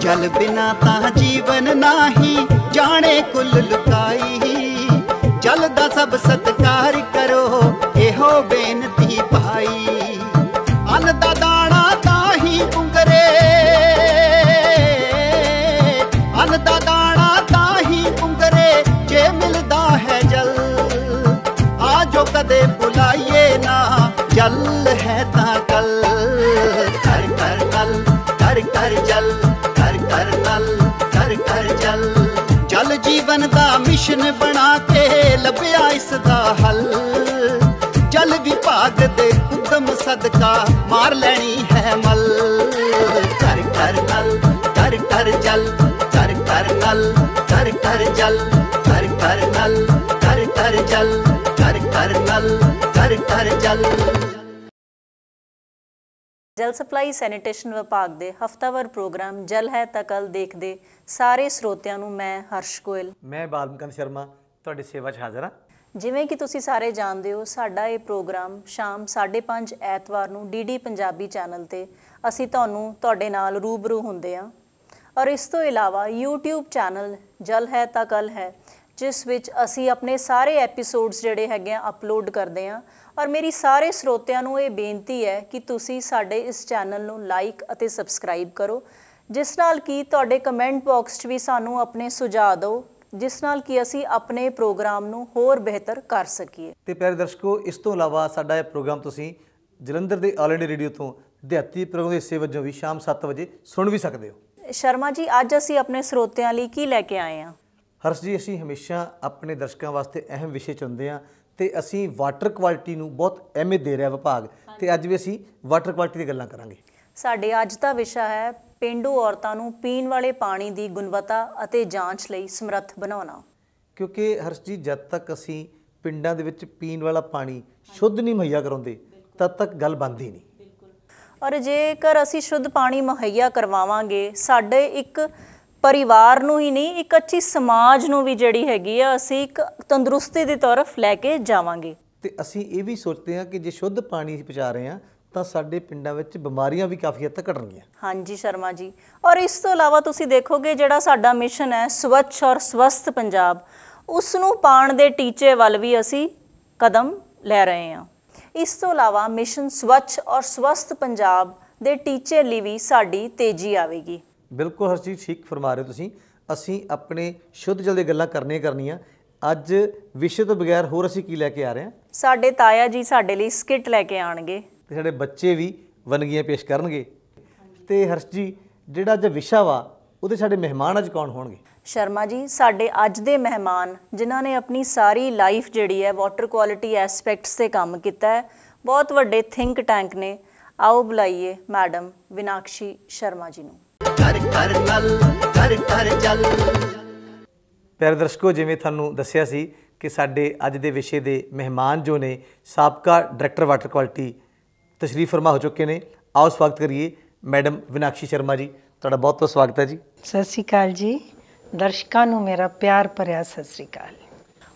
ਜਲ ਬਿਨਾ ਤਾਂ ਜੀਵਨ ਨਹੀਂ ਜਾਣੇ ਕੁੱਲ ਲੁਕਾਈ ਜਲ ਦਾ ਸਭ ਸਤਕਾਰ ਕਰੋ ਇਹੋ ਬੇਨਤੀ ਭਾਈ ਅਨ ਦਾ ਦਾਣਾ ਤਾਂ ਹੀ ਉਂਗਰੇ ਅਨ ਦਾ ਦਾਣਾ ਤਾਂ ਹੀ ਉਂਗਰੇ ਜੇ ਮਿਲਦਾ ਹੈ ਜਲ ਆਜੋ ਕਦੇ ਬੁਲਾਈਏ ਨਾ ਜਲ ਜੀਵਨ ਦਾ ਮਿਸ਼ਨ ਬਣਾ ਕੇ ਲੱਭਿਆ ਇਸ ਦਾ ਹੱਲ ਜਲ ਵਿਭਾਗ ਦੇ ਉਦਮ ਸਦਕਾ ਮਾਰ ਲੈਣੀ ਹੈ ਮਲ ਕਰ ਕਰ ਨਲ ਕਰ ਕਰ ਜਲ ਕਰ ਕਰ ਨਲ ਕਰ ਕਰ ਜਲ ਕਰ ਕਰ ਨਲ ਕਰ ਕਰ ਜਲ ਕਰ ਕਰ ਨਲ ਕਰ ਕਰ ਜਲ ਜਲ ਸਪਲਾਈ ਸੈਨੀਟੇਸ਼ਨ ਵਿਭਾਗ ਦੇ ਹਫਤਾਵਾਰ ਪ੍ਰੋਗਰਾਮ ਜਲ ਹੈ ਤਾਂ ਕੱਲ ਦੇਖਦੇ ਸਾਰੇ ਸਰੋਤਿਆਂ ਨੂੰ ਮੈਂ ਹਰਸ਼ ਗੋਇਲ ਮੈਂ ਬਾਲਮਕਨ ਸ਼ਰਮਾ ਤੁਹਾਡੀ ਸੇਵਾ 'ਚ ਹਾਜ਼ਰ ਹਾਂ ਜਿਵੇਂ ਕਿ ਤੁਸੀਂ ਸਾਰੇ ਜਾਣਦੇ ਹੋ ਸਾਡਾ ਇਹ ਪ੍ਰੋਗਰਾਮ ਸ਼ਾਮ 5:30 ਐਤਵਾਰ ਨੂੰ ਡੀਡੀ ਪੰਜਾਬੀ ਚੈਨਲ ਤੇ ਅਸੀਂ ਤੁਹਾਨੂੰ ਤੁਹਾਡੇ ਨਾਲ ਰੂਬਰੂ ਹੁੰਦੇ ਹਾਂ ਔਰ ਇਸ ਤੋਂ ਇਲਾਵਾ YouTube ਚੈਨਲ ਜਲ ਹੈ ਤਾਂ ਕੱਲ ਹੈ ਜਿਸ ਵਿੱਚ ਅਸੀਂ ਆਪਣੇ ਸਾਰੇ ਐਪੀਸੋਡਸ ਜਿਹੜੇ ਹੈਗੇ ਆ ਅਪਲੋਡ ਕਰਦੇ ਹਾਂ ਔਰ ਮੇਰੀ ਸਾਰੇ ਸਰੋਤਿਆਂ ਨੂੰ ਇਹ ਬੇਨਤੀ ਹੈ ਕਿ ਤੁਸੀਂ ਸਾਡੇ ਇਸ ਚੈਨਲ ਨੂੰ ਲਾਈਕ ਅਤੇ ਸਬਸਕ੍ਰਾਈਬ ਕਰੋ ਜਿਸ ਨਾਲ ਕਿ ਤੁਹਾਡੇ ਕਮੈਂਟ ਬਾਕਸ 'ਚ ਵੀ ਸਾਨੂੰ ਆਪਣੇ ਸੁਝਾਅ ਦਿਓ ਜਿਸ ਨਾਲ ਕਿ ਅਸੀਂ ਆਪਣੇ ਪ੍ਰੋਗਰਾਮ ਨੂੰ ਹੋਰ ਬਿਹਤਰ ਕਰ ਸਕੀਏ ਤੇ ਪਿਆਰੇ ਦਰਸ਼ਕੋ ਇਸ ਤੋਂ ਇਲਾਵਾ ਸਾਡਾ ਇਹ ਪ੍ਰੋਗਰਾਮ ਤੁਸੀਂ ਜਲੰਧਰ ਦੇ ਆਲ ਇੰਡੀਆ ਰੇਡੀਓ ਤੋਂ ਦਿਹਾਤੀ ਪ੍ਰੋਗਰਾਮ ਦੇ ਹਿੱਸੇ ਵਜੋਂ ਵੀ ਸ਼ਾਮ 7 ਵਜੇ ਸੁਣ ਵੀ ਸਕਦੇ ਹੋ ਸ਼ਰਮਾ ਜੀ ਅੱਜ ਅਸੀਂ ਆਪਣੇ ਸਰੋਤਿਆਂ ਲਈ ਕੀ ਲੈ ਕੇ ਆਏ ਹਾਂ ਹਰਸ਼ ਜੀ ਅਸੀਂ ਹਮੇਸ਼ਾ ਆਪਣੇ ਦਰਸ਼ਕਾਂ ਵਾਸਤੇ ਅਹਿਮ ਵਿਸ਼ੇ ਚੁੰਦੇ ਹਾਂ ਤੇ ਅਸੀਂ ਵਾਟਰ ਕੁਆਲਿਟੀ ਨੂੰ ਬਹੁਤ ਅਹਿਮੀਅਤ ਦੇ ਰਿਹਾ ਵਿਭਾਗ ਤੇ ਅੱਜ ਵੀ ਅਸੀਂ ਵਾਟਰ ਕੁਆਲਿਟੀ ਦੀ ਗੱਲਾਂ ਕਰਾਂਗੇ ਸਾਡੇ ਅੱਜ ਦਾ ਵਿਸ਼ਾ ਹੈ ਪਿੰਡੂ ਔਰਤਾਂ ਨੂੰ ਪੀਣ ਵਾਲੇ ਪਾਣੀ ਦੀ ਗੁਣਵੱਤਾ ਅਤੇ ਜਾਂਚ ਲਈ ਸਮਰੱਥ ਬਣਾਉਣਾ ਕਿਉਂਕਿ ਹਰਸ਼ ਜੀ ਜਦ ਤੱਕ ਅਸੀਂ ਪਿੰਡਾਂ ਦੇ ਵਿੱਚ ਪੀਣ ਵਾਲਾ ਪਾਣੀ ਸ਼ੁੱਧ ਨਹੀਂ ਮਹੱਈਆ ਕਰਾਉਂਦੇ ਤਦ ਤੱਕ ਗੱਲ ਬੰਦੀ ਨਹੀਂ ਔਰ ਜੇਕਰ ਅਸੀਂ ਸ਼ੁੱਧ ਪਾਣੀ ਮਹੱਈਆ ਕਰਵਾਵਾਂਗੇ ਸਾਡੇ ਇੱਕ ਪਰਿਵਾਰ ਨੂੰ ਹੀ ਨਹੀਂ ਇੱਕ ਅੱਛੀ ਸਮਾਜ ਨੂੰ ਵੀ ਜਿਹੜੀ ਹੈਗੀ ਆ ਅਸੀਂ ਇੱਕ ਤੰਦਰੁਸਤੀ ਦੀ ਤਰਫ ਲੈ ਕੇ ਜਾਵਾਂਗੇ ਤੇ ਅਸੀਂ ਇਹ ਵੀ ਸੋਚਦੇ ਹਾਂ ਕਿ ਜੇ ਸ਼ੁੱਧ ਪਾਣੀ ਪਹੁੰਚਾ ਰਹੇ ਹਾਂ ਤਾਂ ਸਾਡੇ ਪਿੰਡਾਂ ਵਿੱਚ ਬਿਮਾਰੀਆਂ ਵੀ ਕਾਫੀ ਹੱਦ ਤੱਕ ਘਟਣਗੀਆਂ ਹਾਂਜੀ ਸ਼ਰਮਾ ਜੀ ਔਰ ਇਸ ਤੋਂ ਇਲਾਵਾ ਤੁਸੀਂ ਦੇਖੋਗੇ ਜਿਹੜਾ ਸਾਡਾ ਮਿਸ਼ਨ ਹੈ ਸਵੱਛ ਔਰ ਸਵਸਥ ਪੰਜਾਬ ਉਸ ਨੂੰ ਪਾਣ ਦੇ ਟੀਚੇ ਵੱਲ ਵੀ ਅਸੀਂ ਕਦਮ ਲੈ ਰਹੇ ਹਾਂ ਇਸ ਤੋਂ ਇਲਾਵਾ ਮਿਸ਼ਨ ਸਵੱਛ ਔਰ ਸਵਸਥ ਪੰਜਾਬ ਦੇ ਟੀਚੇ ਲਈ ਵੀ ਸਾਡੀ ਤੇਜ਼ੀ ਆਵੇਗੀ ਬਿਲਕੁਲ ਚੀਜ਼ ਠੀਕ ਫਰਮਾ ਰਹੇ ਤੁਸੀਂ ਅਸੀਂ ਆਪਣੇ ਸ਼ੁੱਧ ਜਲ ਦੀ ਗੱਲਾਂ ਕਰਨੀਆਂ ਕਰਨੀਆਂ ਅੱਜ ਵਿਸ਼ੇ ਤੋਂ ਬਗੈਰ ਹੋਰ ਅਸੀਂ ਕੀ ਲੈ ਕੇ ਆ ਰਹੇ ਹਾਂ ਸਾਡੇ ਤਾਇਆ ਜੀ ਸਾਡੇ ਲਈ ਸਕਿੱਟ ਲੈ ਕੇ ਆਣਗੇ ਤੇ ਸਾਡੇ ਬੱਚੇ ਵੀ ਵਨਗੀਆਂ ਪੇਸ਼ ਕਰਨਗੇ ਤੇ ਹਰਸ਼ ਜੀ ਜਿਹੜਾ ਅੱਜ ਵਿਸ਼ਾ ਵਾ ਉਹਦੇ ਸਾਡੇ ਮਹਿਮਾਨ ਅੱਜ ਕੌਣ ਹੋਣਗੇ ਸ਼ਰਮਾ ਜੀ ਸਾਡੇ ਅੱਜ ਦੇ ਮਹਿਮਾਨ ਜਿਨ੍ਹਾਂ ਨੇ ਆਪਣੀ ਸਾਰੀ ਲਾਈਫ ਜਿਹੜੀ ਹੈ ਵਾਟਰ ਕੁਆਲਿਟੀ ਐਸਪੈਕਟਸ ਤੇ ਕੰਮ ਕੀਤਾ ਹੈ ਬਹੁਤ ਵੱਡੇ ਥਿੰਕ ਟੈਂਕ ਨੇ ਆਓ ਬੁਲਾਈਏ ਮੈਡਮ ਵਿਨਾਕਸ਼ੀ ਸ਼ਰਮਾ ਜੀ ਨੂੰ ਕਰ ਕਰ ਲੱਲ ਕਰ ਕਰ ਚੱਲ ਪਿਆਰੇ ਦਰਸ਼ਕੋ ਜਿਵੇਂ ਤੁਹਾਨੂੰ ਦੱਸਿਆ ਸੀ ਕਿ ਸਾਡੇ ਅੱਜ ਦੇ ਵਿਸ਼ੇ ਦੇ ਮਹਿਮਾਨ ਜੋ ਨੇ ਸਾਬਕਾ ਡਾਇਰੈਕਟਰ ਵਾਟਰ ਕੁਆਲਿਟੀ ਤਸ਼ਰੀਫ ਫਰਮਾ ਹੋ ਚੁੱਕੇ ਨੇ ਆਓ ਸਵਾਗਤ ਕਰੀਏ ਮੈਡਮ ਵਿਨਾਕਸ਼ੀ ਸ਼ਰਮਾ ਜੀ ਤੁਹਾਡਾ ਬਹੁਤ ਬਹੁਤ ਸਵਾਗਤ ਹੈ ਜੀ ਸਤਿ ਸ੍ਰੀ ਅਕਾਲ ਜੀ ਦਰਸ਼ਕਾਂ ਨੂੰ ਮੇਰਾ ਪਿਆਰ ਭਰਿਆ ਸਤਿ ਸ੍ਰੀ ਅਕਾਲ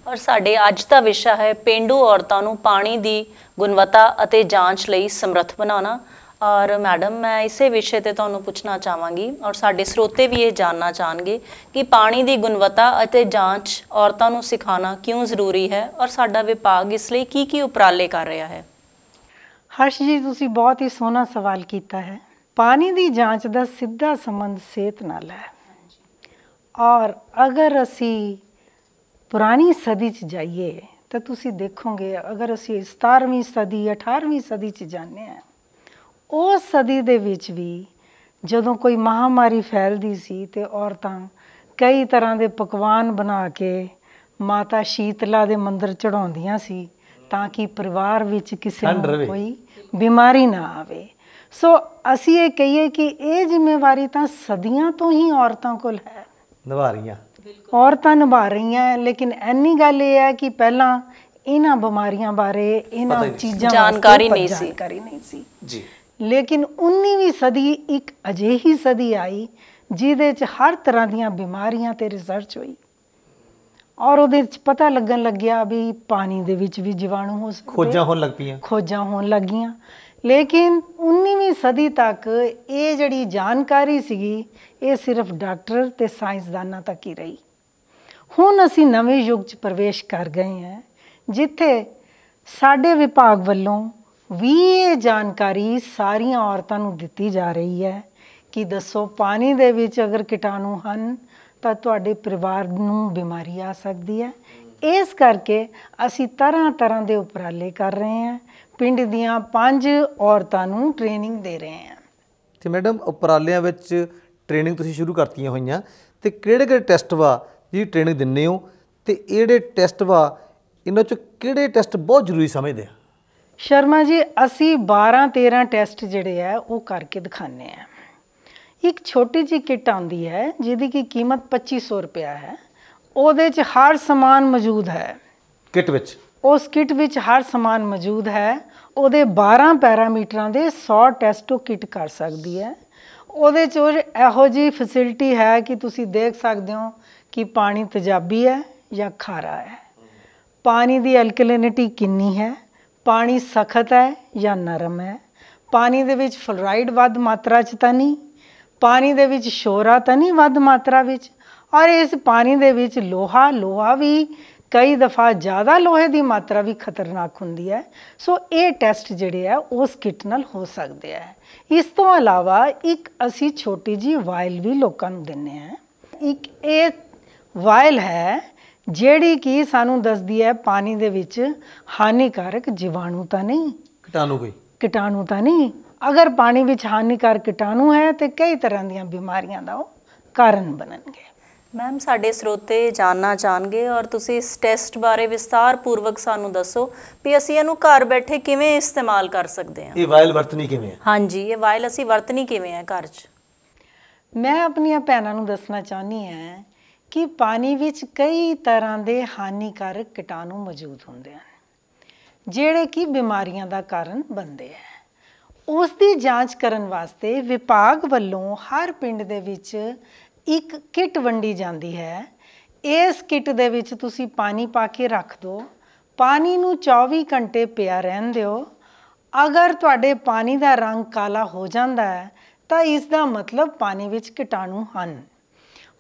ਔਰ ਸਾਡੇ ਅੱਜ ਦਾ ਵਿਸ਼ਾ ਹੈ ਪਿੰਡੂ ਔਰਤਾਂ ਨੂੰ ਪਾਣੀ ਦੀ ਗੁਣਵੱਤਾ ਅਤੇ ਜਾਂਚ ਲਈ ਸਮਰੱਥ ਬਣਾਉਣਾ ਔਰ ਮੈਡਮ ਮੈਂ ਇਸੇ ਵਿਸ਼ੇ ਤੇ ਤੁਹਾਨੂੰ ਪੁੱਛਣਾ ਚਾਹਾਂਗੀ ਔਰ ਸਾਡੇ ਸਰੋਤੇ ਵੀ ਇਹ ਜਾਨਣਾ ਚਾਹਣਗੇ ਕਿ ਪਾਣੀ ਦੀ ਗੁਣਵੱਤਾ ਅਤੇ ਜਾਂਚ ਔਰਤਾਂ ਨੂੰ ਸਿਖਾਉਣਾ ਕਿਉਂ ਜ਼ਰੂਰੀ ਹੈ ਔਰ ਸਾਡਾ ਵਿਭਾਗ ਇਸ ਲਈ ਕੀ ਕੀ ਉਪਰਾਲੇ ਕਰ ਰਿਹਾ ਹੈ ਹਰਸ਼ ਜੀ ਤੁਸੀਂ ਬਹੁਤ ਹੀ ਸੋਹਣਾ ਸਵਾਲ ਕੀਤਾ ਹੈ ਪਾਣੀ ਦੀ ਜਾਂਚ ਦਾ ਸਿੱਧਾ ਸੰਬੰਧ ਸਿਹਤ ਨਾਲ ਹੈ ਔਰ ਅਗਰ ਅਸੀਂ ਪੁਰਾਣੀ ਸਦੀ 'ਚ ਜਾਈਏ ਤਾਂ ਤੁਸੀਂ ਦੇਖੋਗੇ ਅਗਰ ਅਸੀਂ 17ਵੀਂ ਸਦੀ 18ਵੀਂ ਸਦੀ 'ਚ ਜਾਂਦੇ ਆ ਉਹ ਸਦੀ ਦੇ ਵਿੱਚ ਵੀ ਜਦੋਂ ਕੋਈ ਮਹਾਮਾਰੀ ਫੈਲਦੀ ਸੀ ਤੇ ਔਰਤਾਂ ਕਈ ਤਰ੍ਹਾਂ ਦੇ ਪਕਵਾਨ ਬਣਾ ਕੇ ਮਾਤਾ ਸ਼ੀਤਲਾ ਦੇ ਮੰਦਰ ਚੜਾਉਂਦੀਆਂ ਸੀ ਤਾਂ ਕਿ ਪਰਿਵਾਰ ਵਿੱਚ ਕਿਸੇ ਨੂੰ ਕੋਈ ਬਿਮਾਰੀ ਨਾ ਆਵੇ ਸੋ ਅਸੀਂ ਇਹ ਕਹੀਏ ਕਿ ਇਹ ਜ਼ਿੰਮੇਵਾਰੀ ਤਾਂ ਸਦੀਆਂ ਤੋਂ ਹੀ ਔਰਤਾਂ ਕੋਲ ਹੈ ਨਿਭਾ ਰਹੀਆਂ ਔਰਤਾਂ ਨਿਭਾ ਰਹੀਆਂ ਲੇਕਿਨ ਐਨੀ ਗੱਲ ਇਹ ਹੈ ਕਿ ਪਹਿਲਾਂ ਇਹਨਾਂ ਬਿਮਾਰੀਆਂ ਬਾਰੇ ਇਹਨਾਂ ਚੀਜ਼ਾਂ ਜਾਣਕਾਰੀ ਨਹੀਂ ਸੀ ਜਾਣਕਾਰੀ ਨਹੀਂ ਸੀ ਜੀ ਲੇਕਿਨ 19ਵੀਂ ਸਦੀ ਇੱਕ ਅਜਿਹੀ ਸਦੀ ਆਈ ਜਿਹਦੇ 'ਚ ਹਰ ਤਰ੍ਹਾਂ ਦੀਆਂ ਬਿਮਾਰੀਆਂ ਤੇ ਰਿਸਰਚ ਹੋਈ ਔਰ ਉਹਦੇ ਵਿੱਚ ਪਤਾ ਲੱਗਣ ਲੱਗਿਆ ਵੀ ਪਾਣੀ ਦੇ ਵਿੱਚ ਵੀ ਜੀਵਾਣੂ ਹੋ ਸਕਦੇ ਖੋਜਾਂ ਹੋਣ ਲੱਗ ਪਈਆਂ ਖੋਜਾਂ ਹੋਣ ਲੱਗੀਆਂ ਲੇਕਿਨ 19ਵੀਂ ਸਦੀ ਤੱਕ ਇਹ ਜਿਹੜੀ ਜਾਣਕਾਰੀ ਸੀਗੀ ਇਹ ਸਿਰਫ ਡਾਕਟਰ ਤੇ ਸਾਇੰਸਦਾਨਾਂ ਤੱਕ ਹੀ ਰਹੀ ਹੁਣ ਅਸੀਂ ਨਵੇਂ ਯੁੱਗ 'ਚ ਪ੍ਰਵੇਸ਼ ਕਰ ਗਏ ਹਾਂ ਜਿੱਥੇ ਸਾਡੇ ਵਿਭਾਗ ਵੱਲੋਂ ਵੀ ਇਹ ਜਾਣਕਾਰੀ ਸਾਰੀਆਂ ਔਰਤਾਂ ਨੂੰ ਦਿੱਤੀ ਜਾ ਰਹੀ ਹੈ ਕਿ ਦੱਸੋ ਪਾਣੀ ਦੇ ਵਿੱਚ ਅਗਰ ਕੀਟਾਣੂ ਹਨ ਤਾਂ ਤੁਹਾਡੇ ਪਰਿਵਾਰ ਨੂੰ ਬਿਮਾਰੀ ਆ ਸਕਦੀ ਹੈ ਇਸ ਕਰਕੇ ਅਸੀਂ ਤਰ੍ਹਾਂ ਤਰ੍ਹਾਂ ਦੇ ਉਪਰਾਲੇ ਕਰ ਰਹੇ ਹਾਂ ਪਿੰਡ ਦੀਆਂ ਪੰਜ ਔਰਤਾਂ ਨੂੰ ਟ੍ਰੇਨਿੰਗ ਦੇ ਰਹੇ ਹਾਂ ਤੇ ਮੈਡਮ ਉਪਰਾਲਿਆਂ ਵਿੱਚ ਟ੍ਰੇਨਿੰਗ ਤੁਸੀਂ ਸ਼ੁਰੂ ਕਰਤੀਆਂ ਹੋਈਆਂ ਤੇ ਕਿਹੜੇ ਕਿਹੜੇ ਟੈਸਟ ਵਾ ਜੀ ਟ੍ਰੇਨਿੰਗ ਦਿੰਨੇ ਹੋ ਤੇ ਇਹੜੇ ਟੈਸਟ ਵਾ ਇਹਨਾਂ ਚ ਕਿਹੜੇ ਟੈਸਟ ਬਹੁਤ ਜ਼ਰੂਰੀ ਸਮਝਦੇ ਆ ਸ਼ਰਮਾ ਜੀ ਅਸੀਂ 12 13 ਟੈਸਟ ਜਿਹੜੇ ਆ ਉਹ ਕਰਕੇ ਦਿਖਾਣੇ ਆ ਇੱਕ ਛੋਟੀ ਜੀ ਕਿਟ ਆਉਂਦੀ ਹੈ ਜਿਹਦੀ ਕੀ ਕੀਮਤ 2500 ਰੁਪਿਆ ਹੈ ਉਹਦੇ 'ਚ ਹਰ ਸਮਾਨ ਮੌਜੂਦ ਹੈ ਕਿਟ ਵਿੱਚ ਉਸ ਕਿਟ ਵਿੱਚ ਹਰ ਸਮਾਨ ਮੌਜੂਦ ਹੈ ਉਹਦੇ 12 ਪੈਰਾਮੀਟਰਾਂ ਦੇ 100 ਟੈਸਟ ਉਹ ਕਿਟ ਕਰ ਸਕਦੀ ਹੈ ਉਹਦੇ 'ਚ ਇਹੋ ਜੀ ਫੈਸਿਲਿਟੀ ਹੈ ਕਿ ਤੁਸੀਂ ਦੇਖ ਸਕਦੇ ਹੋ ਕਿ ਪਾਣੀ ਤਜਾਬੀ ਹੈ ਜਾਂ ਖਾਰਾ ਹੈ ਪਾਣੀ ਦੀ ਐਲਕਲੀਨਿਟੀ ਕਿੰਨੀ ਹੈ ਪਾਣੀ ਸਖਤ ਹੈ ਜਾਂ ਨਰਮ ਹੈ ਪਾਣੀ ਦੇ ਵਿੱਚ ਫਲੋਰਾਈਡ ਵੱਧ ਮਾਤਰਾ 'ਚ ਤਾਂ ਨਹੀਂ ਪਾਣੀ ਦੇ ਵਿੱਚ ਸ਼ੋਰਾ ਤਾਂ ਨਹੀਂ ਵੱਧ ਮਾਤਰਾ ਵਿੱਚ ਔਰ ਇਸ ਪਾਣੀ ਦੇ ਵਿੱਚ ਲੋਹਾ ਲੋਹਾ ਵੀ ਕਈ ਦਫਾ ਜ਼ਿਆਦਾ ਲੋਹੇ ਦੀ ਮਾਤਰਾ ਵੀ ਖਤਰਨਾਕ ਹੁੰਦੀ ਹੈ ਸੋ ਇਹ ਟੈਸਟ ਜਿਹੜੇ ਆ ਉਸ ਕਿਟ ਨਾਲ ਹੋ ਸਕਦੇ ਆ ਇਸ ਤੋਂ ਇਲਾਵਾ ਇੱਕ ਅਸੀਂ ਛੋਟੀ ਜੀ ਵਾਇਲ ਵੀ ਲੋਕਾਂ ਨੂੰ ਦਿੰਨੇ ਆ ਇੱਕ ਇਹ ਵਾਇਲ ਹੈ ਜਿਹੜੀ ਕੀ ਸਾਨੂੰ ਦੱਸਦੀ ਹੈ ਪਾਣੀ ਦੇ ਵਿੱਚ ਹਾਨੀਕਾਰਕ ਜੀਵਾਣੂ ਤਾਂ ਨਹੀਂ ਕੀਟਾਣੂ ਕੋਈ ਕੀਟਾਣੂ ਤਾਂ ਨਹੀਂ ਅਗਰ ਪਾਣੀ ਵਿੱਚ ਹਾਨੀਕਾਰਕ ਕੀਟਾਣੂ ਹੈ ਤੇ ਕਈ ਤਰ੍ਹਾਂ ਦੀਆਂ ਬਿਮਾਰੀਆਂ ਦਾ ਉਹ ਕਾਰਨ ਬਣਨਗੇ ਮੈਮ ਸਾਡੇ ਸਰੋਤੇ ਜਾਨਣਾ ਚਾਹਣਗੇ ਔਰ ਤੁਸੀਂ ਇਸ ਟੈਸਟ ਬਾਰੇ ਵਿਸਤਾਰ ਪੂਰਵਕ ਸਾਨੂੰ ਦੱਸੋ ਕਿ ਅਸੀਂ ਇਹਨੂੰ ਘਰ ਬੈਠੇ ਕਿਵੇਂ ਇਸਤੇਮਾਲ ਕਰ ਸਕਦੇ ਹਾਂ ਇਹ ਵਾਇਲ ਵਰਤਣੀ ਕਿਵੇਂ ਹੈ ਹਾਂਜੀ ਇਹ ਵਾਇਲ ਅਸੀਂ ਵਰਤਣੀ ਕਿਵੇਂ ਹੈ ਘਰ 'ਚ ਮੈਂ ਆਪਣੀਆਂ ਭੈਣਾਂ ਨੂੰ ਦੱਸਣਾ ਚਾਹਨੀ ਹਾਂ ਕਿ ਪਾਣੀ ਵਿੱਚ ਕਈ ਤਰ੍ਹਾਂ ਦੇ ਹਾਨੀਕਾਰਕ ਕੀਟਾਣੂ ਮੌਜੂਦ ਹੁੰਦੇ ਹਨ ਜਿਹੜੇ ਕਿ ਬਿਮਾਰੀਆਂ ਦਾ ਕਾਰਨ ਬਣਦੇ ਹੈ ਉਸ ਦੀ ਜਾਂਚ ਕਰਨ ਵਾਸਤੇ ਵਿਭਾਗ ਵੱਲੋਂ ਹਰ ਪਿੰਡ ਦੇ ਵਿੱਚ ਇੱਕ ਕਿੱਟ ਵੰਡੀ ਜਾਂਦੀ ਹੈ ਇਸ ਕਿੱਟ ਦੇ ਵਿੱਚ ਤੁਸੀਂ ਪਾਣੀ ਪਾ ਕੇ ਰੱਖ ਦਿਓ ਪਾਣੀ ਨੂੰ 24 ਘੰਟੇ ਪਿਆ ਰਹਿਣ ਦਿਓ ਅਗਰ ਤੁਹਾਡੇ ਪਾਣੀ ਦਾ ਰੰਗ ਕਾਲਾ ਹੋ ਜਾਂਦਾ ਹੈ ਤਾਂ ਇਸ ਦਾ ਮਤਲਬ ਪਾਣੀ ਵਿੱਚ ਕੀਟਾਣੂ ਹਨ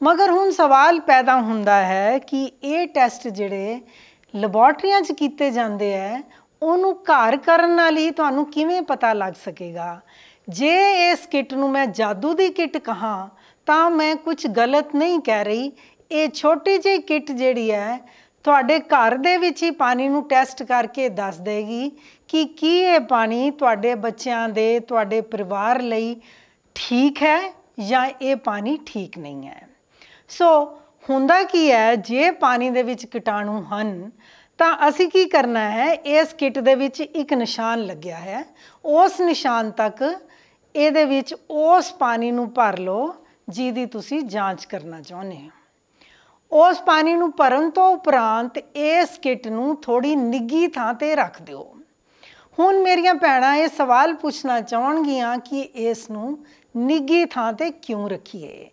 ਮਗਰ ਹੁਣ ਸਵਾਲ ਪੈਦਾ ਹੁੰਦਾ ਹੈ ਕਿ ਇਹ ਟੈਸਟ ਜਿਹੜੇ ਲੈਬੋਰਟਰੀਆਂ 'ਚ ਕੀਤੇ ਜਾਂਦੇ ਐ ਉਹਨੂੰ ਘਰ ਕਰਨ ਨਾਲ ਹੀ ਤੁਹਾਨੂੰ ਕਿਵੇਂ ਪਤਾ ਲੱਗ ਸਕੇਗਾ ਜੇ ਇਸ ਕਿੱਟ ਨੂੰ ਮੈਂ ਜਾਦੂ ਦੀ ਕਿਟ ਕਹਾ ਤਾਂ ਮੈਂ ਕੁਝ ਗਲਤ ਨਹੀਂ ਕਹਿ ਰਹੀ ਇਹ ਛੋਟੀ ਜਿਹੀ ਕਿਟ ਜਿਹੜੀ ਹੈ ਤੁਹਾਡੇ ਘਰ ਦੇ ਵਿੱਚ ਹੀ ਪਾਣੀ ਨੂੰ ਟੈਸਟ ਕਰਕੇ ਦੱਸ ਦੇਗੀ ਕਿ ਕੀ ਇਹ ਪਾਣੀ ਤੁਹਾਡੇ ਬੱਚਿਆਂ ਦੇ ਤੁਹਾਡੇ ਪਰਿਵਾਰ ਲਈ ਠੀਕ ਹੈ ਜਾਂ ਇਹ ਪਾਣੀ ਠੀਕ ਨਹੀਂ ਹੈ ਸੋ ਹੁੰਦਾ ਕੀ ਹੈ ਜੇ ਪਾਣੀ ਦੇ ਵਿੱਚ ਕੀਟਾਣੂ ਹਨ ਤਾਂ ਅਸੀਂ ਕੀ ਕਰਨਾ ਹੈ ਇਸ ਕਿਟ ਦੇ ਵਿੱਚ ਇੱਕ ਨਿਸ਼ਾਨ ਲੱਗਿਆ ਹੈ ਉਸ ਨਿਸ਼ਾਨ ਤੱਕ ਇਹਦੇ ਵਿੱਚ ਉਸ ਪਾਣੀ ਨੂੰ ਭਰ ਲਓ ਜਿਹਦੀ ਤੁਸੀਂ ਜਾਂਚ ਕਰਨਾ ਚਾਹੁੰਦੇ ਹੋ ਉਸ ਪਾਣੀ ਨੂੰ ਭਰਨ ਤੋਂ ਉਪਰੰਤ ਇਸ ਕਿਟ ਨੂੰ ਥੋੜੀ ਨਿੱਗੀ ਥਾਂ ਤੇ ਰੱਖ ਦਿਓ ਹੁਣ ਮੇਰੀਆਂ ਭੈਣਾਂ ਇਹ ਸਵਾਲ ਪੁੱਛਣਾ ਚਾਹਣਗੀਆਂ ਕਿ ਇਸ ਨੂੰ ਨਿੱਗੀ ਥਾਂ ਤੇ ਕਿਉਂ ਰੱਖੀਏ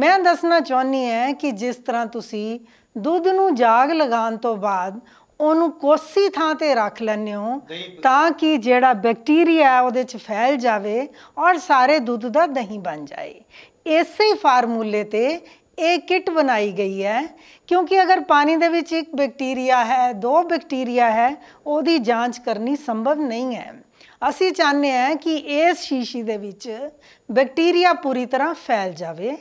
ਮੈਂ ਦੱਸਣਾ ਚਾਹੁੰਨੀ ਹੈ ਕਿ ਜਿਸ ਤਰ੍ਹਾਂ ਤੁਸੀਂ ਦੁੱਧ ਨੂੰ ਜਾਗ ਲਗਾਉਣ ਤੋਂ ਬਾਅਦ ਉਹਨੂੰ ਕੋਸੀ ਥਾਂ ਤੇ ਰੱਖ ਲੈਂਦੇ ਹੋ ਤਾਂ ਕਿ ਜਿਹੜਾ ਬੈਕਟੀਰੀਆ ਉਹਦੇ 'ਚ ਫੈਲ ਜਾਵੇ ਔਰ ਸਾਰੇ ਦੁੱਧ ਦਾ ਦਹੀਂ ਬਣ ਜਾਏ ਇਸੇ ਹੀ ਫਾਰਮੂਲੇ ਤੇ ਇਹ ਕਿਟ ਬਣਾਈ ਗਈ ਹੈ ਕਿਉਂਕਿ ਅਗਰ ਪਾਣੀ ਦੇ ਵਿੱਚ ਇੱਕ ਬੈਕਟੀਰੀਆ ਹੈ ਦੋ ਬੈਕਟੀਰੀਆ ਹੈ ਉਹਦੀ ਜਾਂਚ ਕਰਨੀ ਸੰਭਵ ਨਹੀਂ ਹੈ ਅਸੀਂ ਚਾਹੁੰਦੇ ਹਾਂ ਕਿ ਇਸ ਸ਼ੀਸ਼ੀ ਦੇ ਵਿੱਚ ਬੈਕਟੀਰੀਆ ਪੂਰੀ ਤਰ੍ਹਾਂ ਫੈਲ ਜਾਵੇ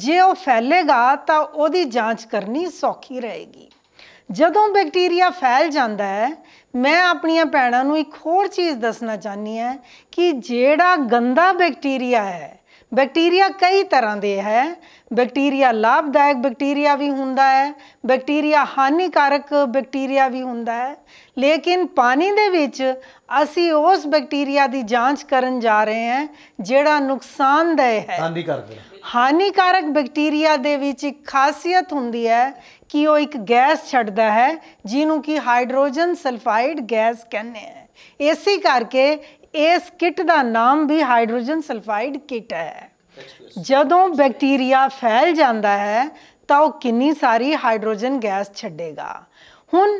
ਜੇ ਉਹ ਫੈਲੇਗਾ ਤਾਂ ਉਹਦੀ ਜਾਂਚ ਕਰਨੀ ਸੌਖੀ ਰਹੇਗੀ ਜਦੋਂ ਬੈਕਟੀਰੀਆ ਫੈਲ ਜਾਂਦਾ ਹੈ ਮੈਂ ਆਪਣੀਆਂ ਭੈਣਾਂ ਨੂੰ ਇੱਕ ਹੋਰ ਚੀਜ਼ ਦੱਸਣਾ ਚਾਹਨੀ ਹੈ ਕਿ ਜਿਹੜਾ ਗੰਦਾ ਬੈਕਟੀਰੀਆ ਹੈ ਬੈਕਟੀਰੀਆ ਕਈ ਤਰ੍ਹਾਂ ਦੇ ਹੈ ਬੈਕਟੀਰੀਆ ਲਾਭਦਾਇਕ ਬੈਕਟੀਰੀਆ ਵੀ ਹੁੰਦਾ ਹੈ ਬੈਕਟੀਰੀਆ ਹਾਨੀਕਾਰਕ ਬੈਕਟੀਰੀਆ ਵੀ ਹੁੰਦਾ ਹੈ ਲੇਕਿਨ ਪਾਣੀ ਦੇ ਵਿੱਚ ਅਸੀਂ ਉਸ ਬੈਕਟੀਰੀਆ ਦੀ ਜਾਂਚ ਕਰਨ ਜਾ ਰਹੇ ਹਾਂ ਜਿਹੜਾ ਨੁਕਸਾਨਦਾਇਕ ਹੈ ਹਾਨੀਕਾਰਕ ਹਾਨੀਕਾਰਕ ਬੈਕਟੀਰੀਆ ਦੇ ਵਿੱਚ ਇੱਕ ਖਾਸੀਅਤ ਹੁੰਦੀ ਹੈ ਕਿ ਉਹ ਇੱਕ ਗੈਸ ਛੱਡਦਾ ਹੈ ਜਿਹਨੂੰ ਕਿ ਹਾਈਡਰੋਜਨ ਸਲਫਾਈਡ ਗੈਸ ਕਹਿੰਦੇ ਆ ਇਸੇ ਕਰਕੇ ਇਸ ਕਿਟ ਦਾ ਨਾਮ ਵੀ ਹਾਈਡਰੋਜਨ ਸਲਫਾਈਡ ਕਿਟ ਹੈ ਜਦੋਂ ਬੈਕਟੀਰੀਆ ਫੈਲ ਜਾਂਦਾ ਹੈ ਤਾਂ ਉਹ ਕਿੰਨੀ ਸਾਰੀ ਹਾਈਡਰੋਜਨ ਗੈਸ ਛੱਡੇਗਾ ਹੁਣ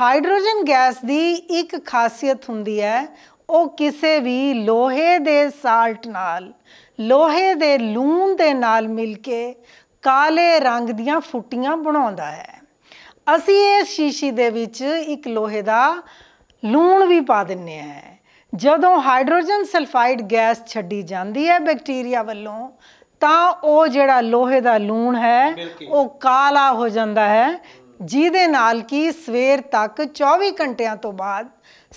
ਹਾਈਡਰੋਜਨ ਗੈਸ ਦੀ ਇੱਕ ਖਾਸੀਅਤ ਹੁੰਦੀ ਹੈ ਉਹ ਕਿਸੇ ਵੀ ਲੋਹੇ ਦੇ ਸਾਲਟ ਨਾਲ ਲੋਹੇ ਦੇ ਲੂਣ ਦੇ ਨਾਲ ਮਿਲ ਕੇ ਕਾਲੇ ਰੰਗ ਦੀਆਂ ਫੁੱਟੀਆਂ ਬਣਾਉਂਦਾ ਹੈ ਅਸੀਂ ਇਸ ਸ਼ੀਸ਼ੀ ਦੇ ਵਿੱਚ ਇੱਕ ਲੋਹੇ ਦਾ ਲੂਣ ਵੀ ਪਾ ਦਿੰਨੇ ਆ ਜਦੋਂ ਹਾਈਡਰੋਜਨ ਸਲਫਾਈਡ ਗੈਸ ਛੱਡੀ ਜਾਂਦੀ ਹੈ ਬੈਕਟੀਰੀਆ ਵੱਲੋਂ ਤਾਂ ਉਹ ਜਿਹੜਾ ਲੋਹੇ ਦਾ ਲੂਣ ਹੈ ਉਹ ਕਾਲਾ ਹੋ ਜਾਂਦਾ ਹੈ ਜਿਹਦੇ ਨਾਲ ਕਿ ਸਵੇਰ ਤੱਕ 24 ਘੰਟਿਆਂ ਤੋਂ ਬਾਅਦ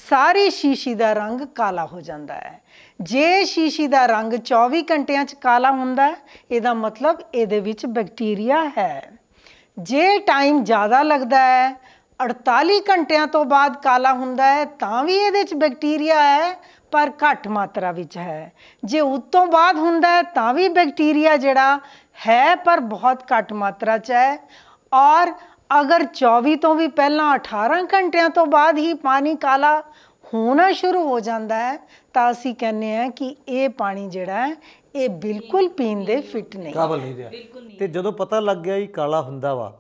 ਸਾਰੀ ਸ਼ੀਸ਼ੀ ਦਾ ਰੰਗ ਕਾਲਾ ਹੋ ਜਾਂਦਾ ਹੈ ਜੇ ਸ਼ੀਸ਼ੀ ਦਾ ਰੰਗ 24 ਘੰਟਿਆਂ 'ਚ ਕਾਲਾ ਹੁੰਦਾ ਇਹਦਾ ਮਤਲਬ ਇਹਦੇ ਵਿੱਚ ਬੈਕਟੀਰੀਆ ਹੈ ਜੇ ਟਾਈਮ ਜ਼ਿਆਦਾ ਲੱਗਦਾ ਹੈ 48 ਘੰਟਿਆਂ ਤੋਂ ਬਾਅਦ ਕਾਲਾ ਹੁੰਦਾ ਹੈ ਤਾਂ ਵੀ ਇਹਦੇ 'ਚ ਬੈਕਟੀਰੀਆ ਹੈ ਪਰ ਘੱਟ ਮਾਤਰਾ ਵਿੱਚ ਹੈ ਜੇ ਉਸ ਤੋਂ ਬਾਅਦ ਹੁੰਦਾ ਹੈ ਤਾਂ ਵੀ ਬੈਕਟੀਰੀਆ ਜਿਹੜਾ ਹੈ ਪਰ ਬਹੁਤ ਘੱਟ ਮਾਤਰਾ 'ਚ ਹੈ ਔਰ ਅਗਰ 24 ਤੋਂ ਵੀ ਪਹਿਲਾਂ 18 ਘੰਟਿਆਂ ਤੋਂ ਬਾਅਦ ਹੀ ਪਾਣੀ ਕਾਲਾ ਹੋਣਾ ਸ਼ੁਰੂ ਹੋ ਜਾਂਦਾ ਹੈ ਤਾਂ ਅਸੀਂ ਕਹਿੰਨੇ ਆ ਕਿ ਇਹ ਪਾਣੀ ਜਿਹੜਾ ਹੈ ਇਹ ਬਿਲਕੁਲ ਪੀਣ ਦੇ ਫਿੱਟ ਨਹੀਂ ਕਾਬਲ ਨਹੀਂ ਰਿਹਾ ਤੇ ਜਦੋਂ ਪਤਾ ਲੱਗ ਗਿਆ ਇਹ ਕਾਲਾ ਹੁੰਦਾ ਵਾ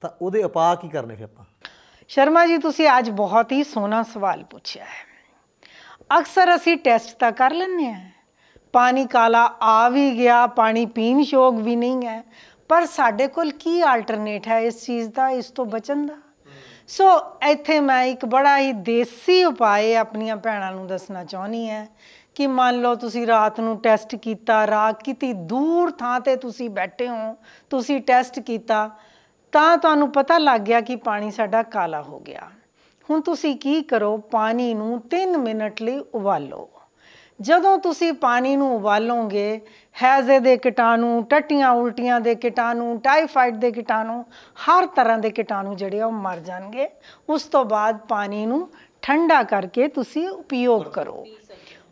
ਤਾਂ ਉਹਦੇ ਉਪਾਅ ਕੀ ਕਰਨੇ ਫਿਰ ਆਪਾਂ ਸ਼ਰਮਾ ਜੀ ਤੁਸੀਂ ਅੱਜ ਬਹੁਤ ਹੀ ਸੋਹਣਾ ਸਵਾਲ ਪੁੱਛਿਆ ਹੈ ਅਕਸਰ ਅਸੀਂ ਟੈਸਟ ਤਾਂ ਕਰ ਲੈਂਦੇ ਆ ਪਾਣੀ ਕਾਲਾ ਆ ਵੀ ਗਿਆ ਪਾਣੀ ਪੀਣ ਯੋਗ ਵੀ ਨਹੀਂ ਹੈ ਪਰ ਸਾਡੇ ਕੋਲ ਕੀ ਆਲਟਰਨੇਟ ਹੈ ਇਸ ਚੀਜ਼ ਦਾ ਇਸ ਤੋਂ ਬਚਣ ਦਾ ਸੋ ਇੱਥੇ ਮੈਂ ਇੱਕ ਬੜਾ ਹੀ ਦੇਸੀ ਉਪਾਏ ਆਪਣੀਆਂ ਭੈਣਾਂ ਨੂੰ ਦੱਸਣਾ ਚਾਹੁੰਦੀ ਹਾਂ ਕਿ ਮੰਨ ਲਓ ਤੁਸੀਂ ਰਾਤ ਨੂੰ ਟੈਸਟ ਕੀਤਾ ਰਾ ਕਿਤੇ ਦੂਰ ਥਾਂ ਤੇ ਤੁਸੀਂ ਬੈਠੇ ਹੋ ਤੁਸੀਂ ਟੈਸਟ ਕੀਤਾ ਤਾਂ ਤੁਹਾਨੂੰ ਪਤਾ ਲੱਗ ਗਿਆ ਕਿ ਪਾਣੀ ਸਾਡਾ ਕਾਲਾ ਹੋ ਗਿਆ ਹੁਣ ਤੁਸੀਂ ਕੀ ਕਰੋ ਪਾਣੀ ਨੂੰ 3 ਮਿੰਟ ਲਈ ਉਬਾਲੋ ਜਦੋਂ ਤੁਸੀਂ ਪਾਣੀ ਨੂੰ ਉਬਾਲੋਗੇ ਹੈਜ਼ੇ ਦੇ ਕੀਟਾਣੂ ਟੱਟੀਆਂ ਉਲਟੀਆਂ ਦੇ ਕੀਟਾਣੂ ਟਾਈਫਾਈਡ ਦੇ ਕੀਟਾਣੂ ਹਰ ਤਰ੍ਹਾਂ ਦੇ ਕੀਟਾਣੂ ਜਿਹੜੇ ਉਹ ਮਰ ਜਾਣਗੇ ਉਸ ਤੋਂ ਬਾਅਦ ਪਾਣੀ ਨੂੰ ਠੰਡਾ ਕਰਕੇ ਤੁਸੀਂ ਉਪਯੋਗ ਕਰੋ